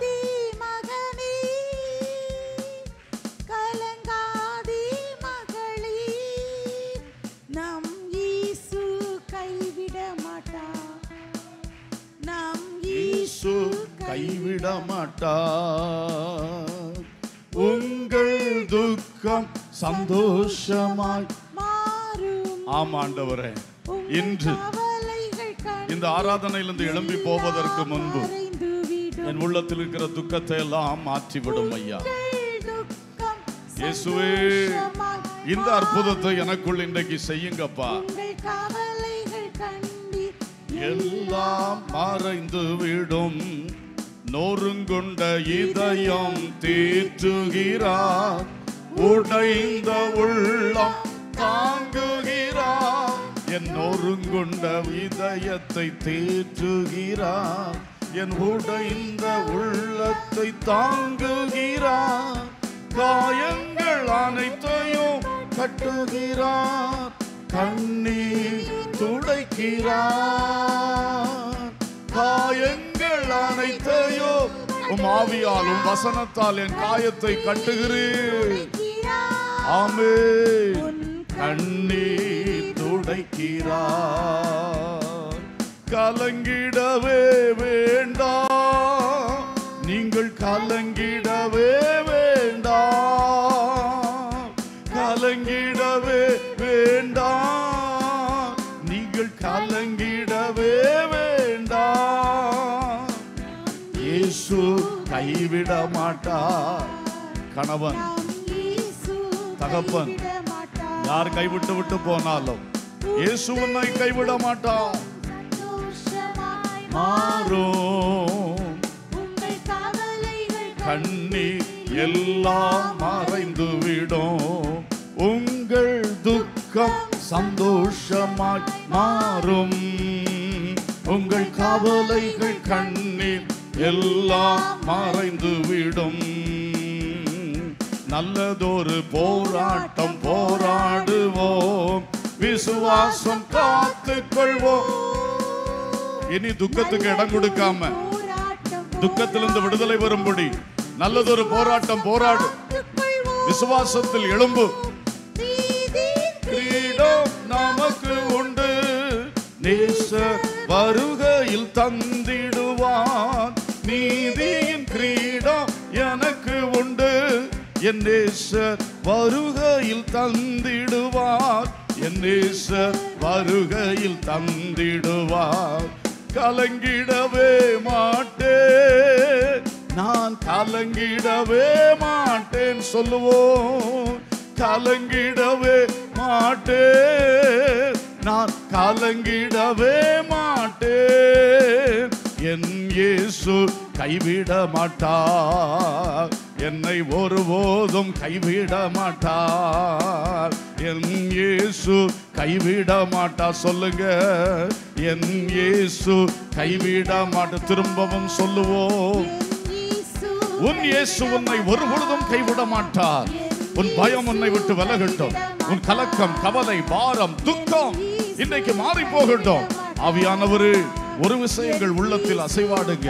S1: கைவிட மாட்டா உங்கள் துக்கம் சந்தோஷமாய் ஆமாண்டவரே இன்று இந்த ஆராதனையிலிருந்து எழும்பி போவதற்கு முன்பு என் உள்ளத்தில் இருக்கிற துக்கத்தை எல்லாம் மாற்றிவிடும் ஐயா இயேசுவே இந்த அற்புதத்தை எனக்குள் இன்றைக்கு செய்யுங்கப்பா எல்லாம் மறைந்து விடும் நொறுங்குண்ட இதயம் தீற்றுகிறார் உடைந்த உள்ளம் தாங்குகிறார் என் ஒருங்குண்ட இதயத்தை தேற்றுகிறார் என் உடைந்த உள்ளத்தை தாங்குகிறார் காயங்கள் அனைத்தையும் கட்டுகிறார் கண்ணீர் துடைக்கிறார் காயங்கள் அனைத்தையும் உம் ஆவியாலும் வசனத்தால் என் காயத்தை கட்டுகிறேன் ஆமே கண்ணீர் துடைக்கிறார் கலங்கிடவே வேண்டாம் நீங்கள் கலங்கிடவே வேண்டாம் கலங்கிடவே வேண்டாம் நீங்கள் கலங்கிடவே வேண்டாம் இயேசு கைவிட மாட்டார் கணவன் தகப்பன் யார் கைவிட்டு விட்டு போனாலும் இயேசு உன்னை கைவிட மாட்டான் மாறும் கண்ணீர் எல்லாம் விடும் உங்கள் துக்கம் சந்தோஷமாய் மாறும் உங்கள் கவலைகள் கண்ணீர் எல்லாம் மறைந்துவிடும் நல்லதொரு போராட்டம் போராடுவோம் விசுவாசம் காத்து கொள்வோம் இனி துக்கத்துக்கு இடம் கொடுக்காம துக்கத்திலிருந்து விடுதலை வரும்படி நல்லதொரு போராட்டம் போராடு விசுவாசத்தில் எழும்பு கிரீடம் நமக்கு உண்டு நேச வருகையில் தந்திடுவான் நீதி என் நேசர் வருகையில் தந்திடுவார் என் நேசர் வருகையில் தந்திடுவார் கலங்கிடவே மாட்டே நான் கலங்கிடவே மாட்டேன் சொல்லுவோம் கலங்கிடவே மாட்டே நான் கலங்கிடவே மாட்டே என் இயேசு கைவிட மாட்டார் என்னை ஒருபோதும் கைவிட மாட்டார் என் இயேசு கைவிட மாட்டா சொல்லுங்க என் இயேசு கைவிட மாட்டா திரும்பவும் சொல்லுவோம் உன் இயேசு உன்னை ஒருபொழுதும் கைவிட மாட்டார் உன் பயம் உன்னை விட்டு விலகட்டும் உன் கலக்கம் கவலை பாரம் துக்கம் இன்னைக்கு மாறி போகட்டும் ஆவியானவரு ஒரு விஷயங்கள் உள்ளத்தில் அசைவாடுங்க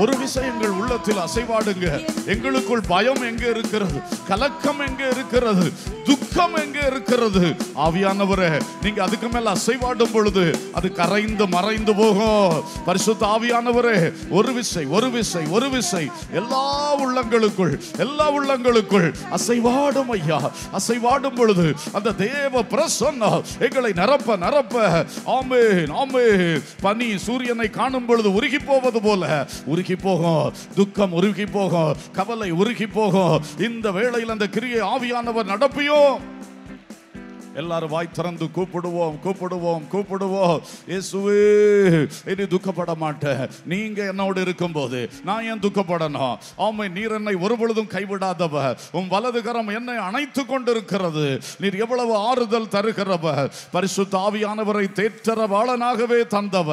S1: ஒரு விஷயம் எங்கள் உள்ளத்தில் அசைவாடுங்க எங்களுக்குள் பயம் எங்க இருக்கிறது கலக்கம் எங்க இருக்கிறது துக்கம் எங்க இருக்கிறது ஆவியானவரே நீங்க அதுக்கு மேல அசைவாடும் பொழுது அது கரைந்து மறைந்து போகும் பரிசுத்த ஆவியானவரே ஒரு விசை ஒரு விசை ஒரு விசை எல்லா உள்ளங்களுக்குள் எல்லா உள்ளங்களுக்குள் அசைவாடும் ஐயா அசைவாடும் பொழுது அந்த தேவ பிரசன்னா எங்களை நிரப்ப நிரப்ப ஆமே ஆமே பனி சூரியனை காணும் பொழுது உருகி போவது போல உருகி போகும் துக்கம் உருகி போகும் கவலை உருகி போகும் இந்த வேளையில் அந்த கிரியை ஆவியானவர் நடப்பியும் Señor. எல்லாரும் வாய் திறந்து கூப்பிடுவோம் கூப்பிடுவோம் கூப்பிடுவோம் இயேசுவே இனி துக்கப்பட மாட்டேன் நீங்க என்னோடு இருக்கும்போது நான் ஏன் துக்கப்படணும் ஆமை நீர் என்னை ஒரு பொழுதும் கைவிடாதவ உன் வலதுகரம் என்னை அணைத்து கொண்டிருக்கிறது நீர் எவ்வளவு ஆறுதல் தருகிறவ பரிசு தாவியானவரை வாழனாகவே தந்தவ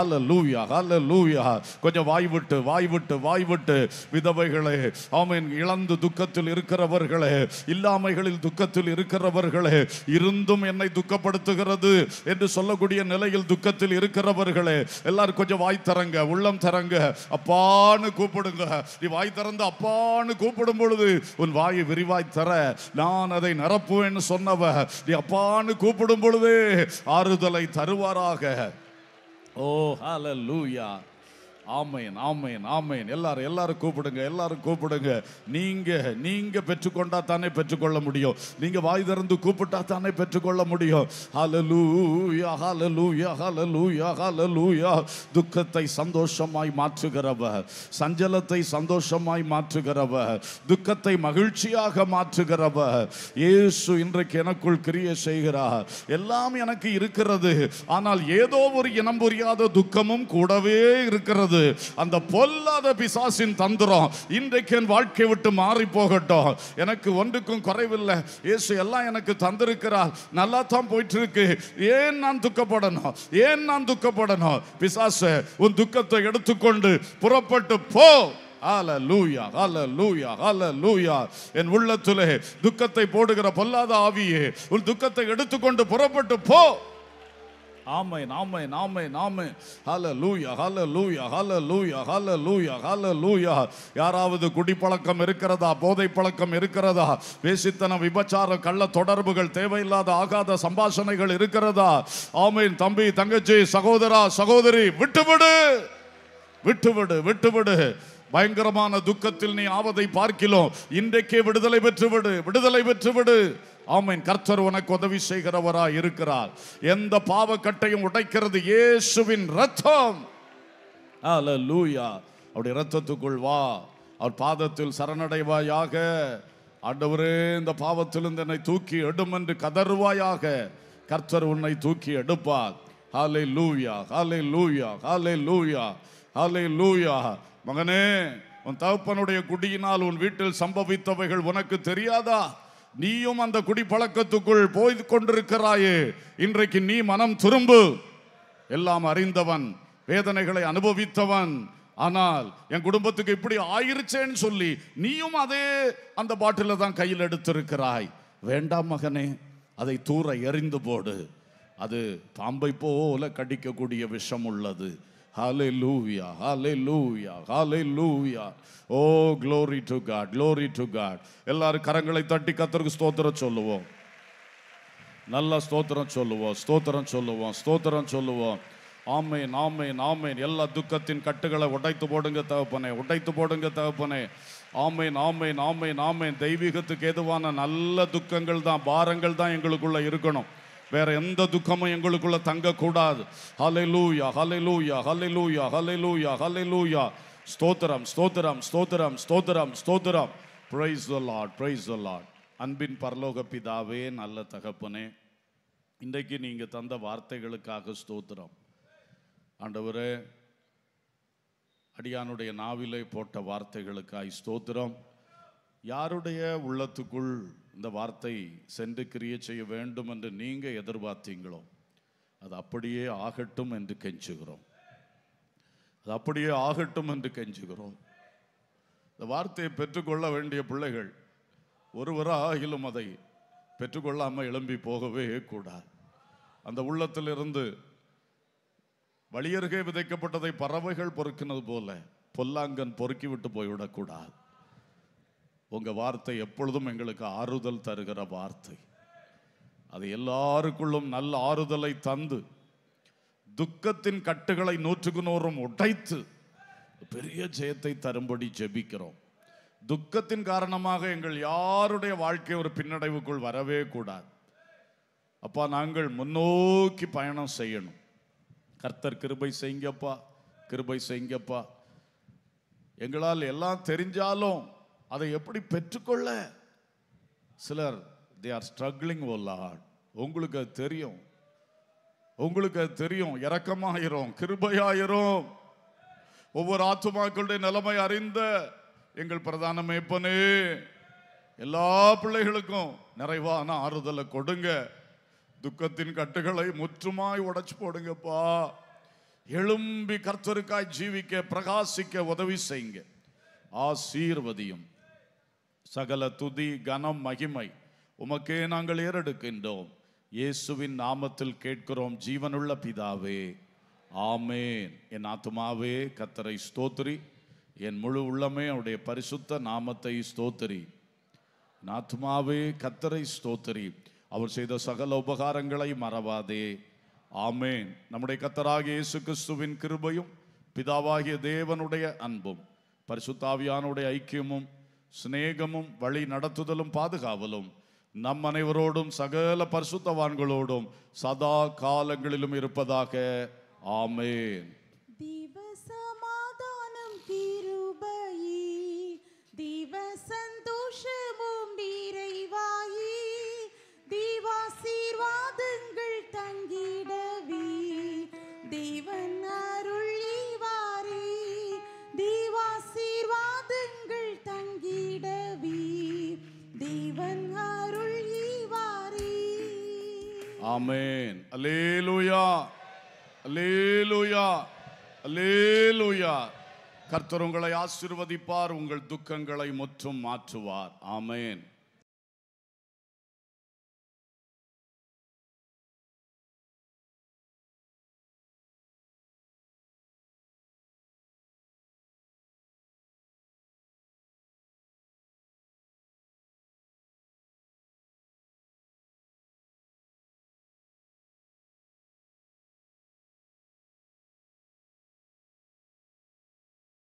S1: அல்ல லூயா அல்ல லூயா கொஞ்சம் வாய் வாய் விட்டு விட்டு வாய் விட்டு விதவைகளே ஆமை இழந்து துக்கத்தில் இருக்கிறவர்களே இல்லாமைகளில் துக்கத்தில் இருக்கிறவர்களே இருந்தும் என்னை துக்கப்படுத்துகிறது என்று சொல்லக்கூடிய நிலையில் துக்கத்தில் இருக்கிறவர்களே எல்லாரும் கொஞ்சம் வாய் தரங்க உள்ளம் தரங்க அப்பான்னு கூப்பிடுங்க நீ வாய் திறந்து அப்பான்னு கூப்பிடும் பொழுது உன் வாயை விரிவாய் தர நான் அதை நிரப்புவேன் சொன்னவ நீ அப்பான்னு கூப்பிடும் பொழுது ஆறுதலை தருவாராக ஓ ஹலூயா ஆமையன் ஆமையன் ஆமையன் எல்லாரும் எல்லாரும் கூப்பிடுங்க எல்லாரும் கூப்பிடுங்க நீங்க நீங்க பெற்றுக்கொண்டா தானே பெற்றுக்கொள்ள முடியும் நீங்க வாய் திறந்து கூப்பிட்டா தானே பெற்றுக்கொள்ள முடியும் ஹலலூயா ஹலலூயா ஹலலூயா ஹலலூயா துக்கத்தை சந்தோஷமாய் மாற்றுகிறவ சஞ்சலத்தை சந்தோஷமாய் மாற்றுகிறவ துக்கத்தை மகிழ்ச்சியாக மாற்றுகிறவ இயேசு இன்றைக்கு எனக்குள் கிரிய செய்கிறா எல்லாம் எனக்கு இருக்கிறது ஆனால் ஏதோ ஒரு இனம் புரியாத துக்கமும் கூடவே இருக்கிறது கூடாது அந்த பொல்லாத பிசாசின் தந்திரம் இன்றைக்கு என் வாழ்க்கை விட்டு மாறி போகட்டும் எனக்கு ஒன்றுக்கும் குறைவில்லை இயேசு எல்லாம் எனக்கு தந்திருக்கிறார் நல்லா தான் போயிட்டு இருக்கு ஏன் நான் துக்கப்படணும் ஏன் நான் துக்கப்படணும் பிசாச உன் துக்கத்தை எடுத்துக்கொண்டு புறப்பட்டு போ என் உள்ளத்துல துக்கத்தை போடுகிற பொல்லாத ஆவியே உன் துக்கத்தை எடுத்துக்கொண்டு புறப்பட்டு போ ஆமை நாமை நாமை நாமை ஹல லூயா ஹல லூயா ஹல லூயா ஹல லூயா ஹல லூயா யாராவது குடிப்பழக்கம் இருக்கிறதா போதை பழக்கம் இருக்கிறதா வேசித்தன விபச்சார கள்ள தொடர்புகள் தேவையில்லாத ஆகாத சம்பாஷணைகள் இருக்கிறதா ஆமையின் தம்பி தங்கச்சி சகோதரா சகோதரி விட்டுவிடு விட்டுவிடு விட்டுவிடு பயங்கரமான துக்கத்தில் நீ ஆவதை பார்க்கிலும் இன்றைக்கே விடுதலை பெற்றுவிடு விடுதலை பெற்றுவிடு ஆமேன் கர்த்தர் உனக்கு உதவி செய்கிறவராய் இருக்கிறார் எந்த பாவக்கட்டையும் உடைக்கிறது இயேசுவின் ரத்தம் ஆல லூயா அவருடைய ரத்தத்துக்குள் வா அவர் பாதத்தில் சரணடைவாயாக ஆண்டவரே இந்த பாவத்திலிருந்து என்னை தூக்கி எடும் என்று கதறுவாயாக கர்த்தர் உன்னை தூக்கி எடுப்பார் ஹாலே லூயா ஹாலே லூயா ஹாலே லூயா ஹாலே லூயா மகனே உன் தகப்பனுடைய குடியினால் உன் வீட்டில் சம்பவித்தவைகள் உனக்கு தெரியாதா நீயும் அந்த குடிப்பழக்கத்துக்குள் போய் கொண்டிருக்கிறாயே இன்றைக்கு நீ மனம் திரும்பு எல்லாம் அறிந்தவன் வேதனைகளை அனுபவித்தவன் ஆனால் என் குடும்பத்துக்கு இப்படி ஆயிருச்சேன்னு சொல்லி நீயும் அதே அந்த பாட்டில தான் கையில் எடுத்திருக்கிறாய் வேண்டாம் மகனே அதை தூர எறிந்து போடு அது பாம்பை போல கடிக்கக்கூடிய விஷம் உள்ளது Hallelujah, hallelujah, hallelujah. Oh, glory to God, glory to God. எல்லாரும் கரங்களை தட்டி கத்தருக்கு ஸ்தோத்திரம் சொல்லுவோம் நல்ல ஸ்தோத்திரம் சொல்லுவோம் ஸ்தோத்திரம் சொல்லுவோம் ஸ்தோத்திரம் சொல்லுவோம் ஆமேன் ஆமேன் ஆமேன் எல்லா துக்கத்தின் கட்டுகளை உடைத்து போடுங்க தகப்பனே உடைத்து போடுங்க தகப்பனே ஆமேன் ஆமேன் ஆமேன் ஆமேன் தெய்வீகத்துக்கு எதுவான நல்ல துக்கங்கள் தான் பாரங்கள் தான் எங்களுக்குள்ள இருக்கணும் வேற எந்த துக்கமும் எங்களுக்குள்ள தங்கக்கூடாது ஹலை லூயா ஹலை லூயா ஹலை லூயா ஹலை லூயா ஹலை லூயா ஸ்தோத்திரம் ஸ்தோத்திரம் ஸ்தோத்திரம் ஸ்தோத்திரம் ஸ்தோத்திரம் அன்பின் பரலோக பிதாவே நல்ல தகப்பனே இன்றைக்கு நீங்கள் தந்த வார்த்தைகளுக்காக ஸ்தோத்திரம் ஆண்டவரே அடியானுடைய நாவிலே போட்ட வார்த்தைகளுக்காய் ஸ்தோத்திரம் யாருடைய உள்ளத்துக்குள் இந்த வார்த்தை சென்று கிரிய செய்ய வேண்டும் என்று நீங்கள் எதிர்பார்த்தீங்களோ அது அப்படியே ஆகட்டும் என்று கெஞ்சுகிறோம் அது அப்படியே ஆகட்டும் என்று கெஞ்சுகிறோம் இந்த வார்த்தையை பெற்றுக்கொள்ள வேண்டிய பிள்ளைகள் ஒருவராகிலும் அதை பெற்றுக்கொள்ளாமல் எழும்பி போகவே கூடாது அந்த உள்ளத்திலிருந்து வழியருகே விதைக்கப்பட்டதை பறவைகள் பொறுக்கினது போல பொல்லாங்கன் பொறுக்கிவிட்டு போய்விடக்கூடாது உங்கள் வார்த்தை எப்பொழுதும் எங்களுக்கு ஆறுதல் தருகிற வார்த்தை அது எல்லாருக்குள்ளும் நல்ல ஆறுதலை தந்து துக்கத்தின் கட்டுகளை நூற்றுக்கு நூறும் உடைத்து பெரிய ஜெயத்தை தரும்படி ஜெபிக்கிறோம் துக்கத்தின் காரணமாக எங்கள் யாருடைய வாழ்க்கை ஒரு பின்னடைவுக்குள் வரவே கூடாது அப்பா நாங்கள் முன்னோக்கி பயணம் செய்யணும் கர்த்தர் கிருபை செய்ங்கப்பா கிருபை செய்யப்பா எங்களால் எல்லாம் தெரிஞ்சாலும் அதை எப்படி பெற்றுக்கொள்ள சிலர் தே ஆர் ஸ்ட்ரகிளிங் ஓ உங்களுக்கு அது தெரியும் உங்களுக்கு அது தெரியும் இறக்கமாயிரும் கிருபையாயிரும் ஒவ்வொரு ஆத்துமாக்களுடைய நிலைமை அறிந்த எங்கள் பிரதான மேய்ப்பனே எல்லா பிள்ளைகளுக்கும் நிறைவான ஆறுதலை கொடுங்க துக்கத்தின் கட்டுகளை முற்றுமாய் உடைச்சு போடுங்கப்பா எழும்பி கர்த்தருக்காய் ஜீவிக்க பிரகாசிக்க உதவி செய்யுங்க ஆசீர்வதியும் சகல துதி கனம் மகிமை உமக்கே நாங்கள் ஏறெடுக்கின்றோம் இயேசுவின் நாமத்தில் கேட்கிறோம் ஜீவனுள்ள பிதாவே ஆமேன் என் ஆத்துமாவே கத்தரை ஸ்தோத்திரி என் முழு உள்ளமே அவருடைய பரிசுத்த நாமத்தை ஸ்தோத்திரி நாத்துமாவே கத்தரை ஸ்தோத்திரி அவர் செய்த சகல உபகாரங்களை மறவாதே ஆமேன் நம்முடைய கத்தராக இயேசு கிறிஸ்துவின் கிருபையும் பிதாவாகிய தேவனுடைய அன்பும் பரிசுத்தாவியானுடைய ஐக்கியமும் சிநேகமும் வழி நடத்துதலும் பாதுகாவலும் நம் அனைவரோடும் சகல பரிசுத்தவான்களோடும் சதா காலங்களிலும் இருப்பதாக ஆமேன் ஆமேன் அலேலுயா அலேலுயா அலேலுயா கர்த்தர் உங்களை ஆசிர்வதிப்பார் உங்கள் துக்கங்களை முற்றும் மாற்றுவார் ஆமேன்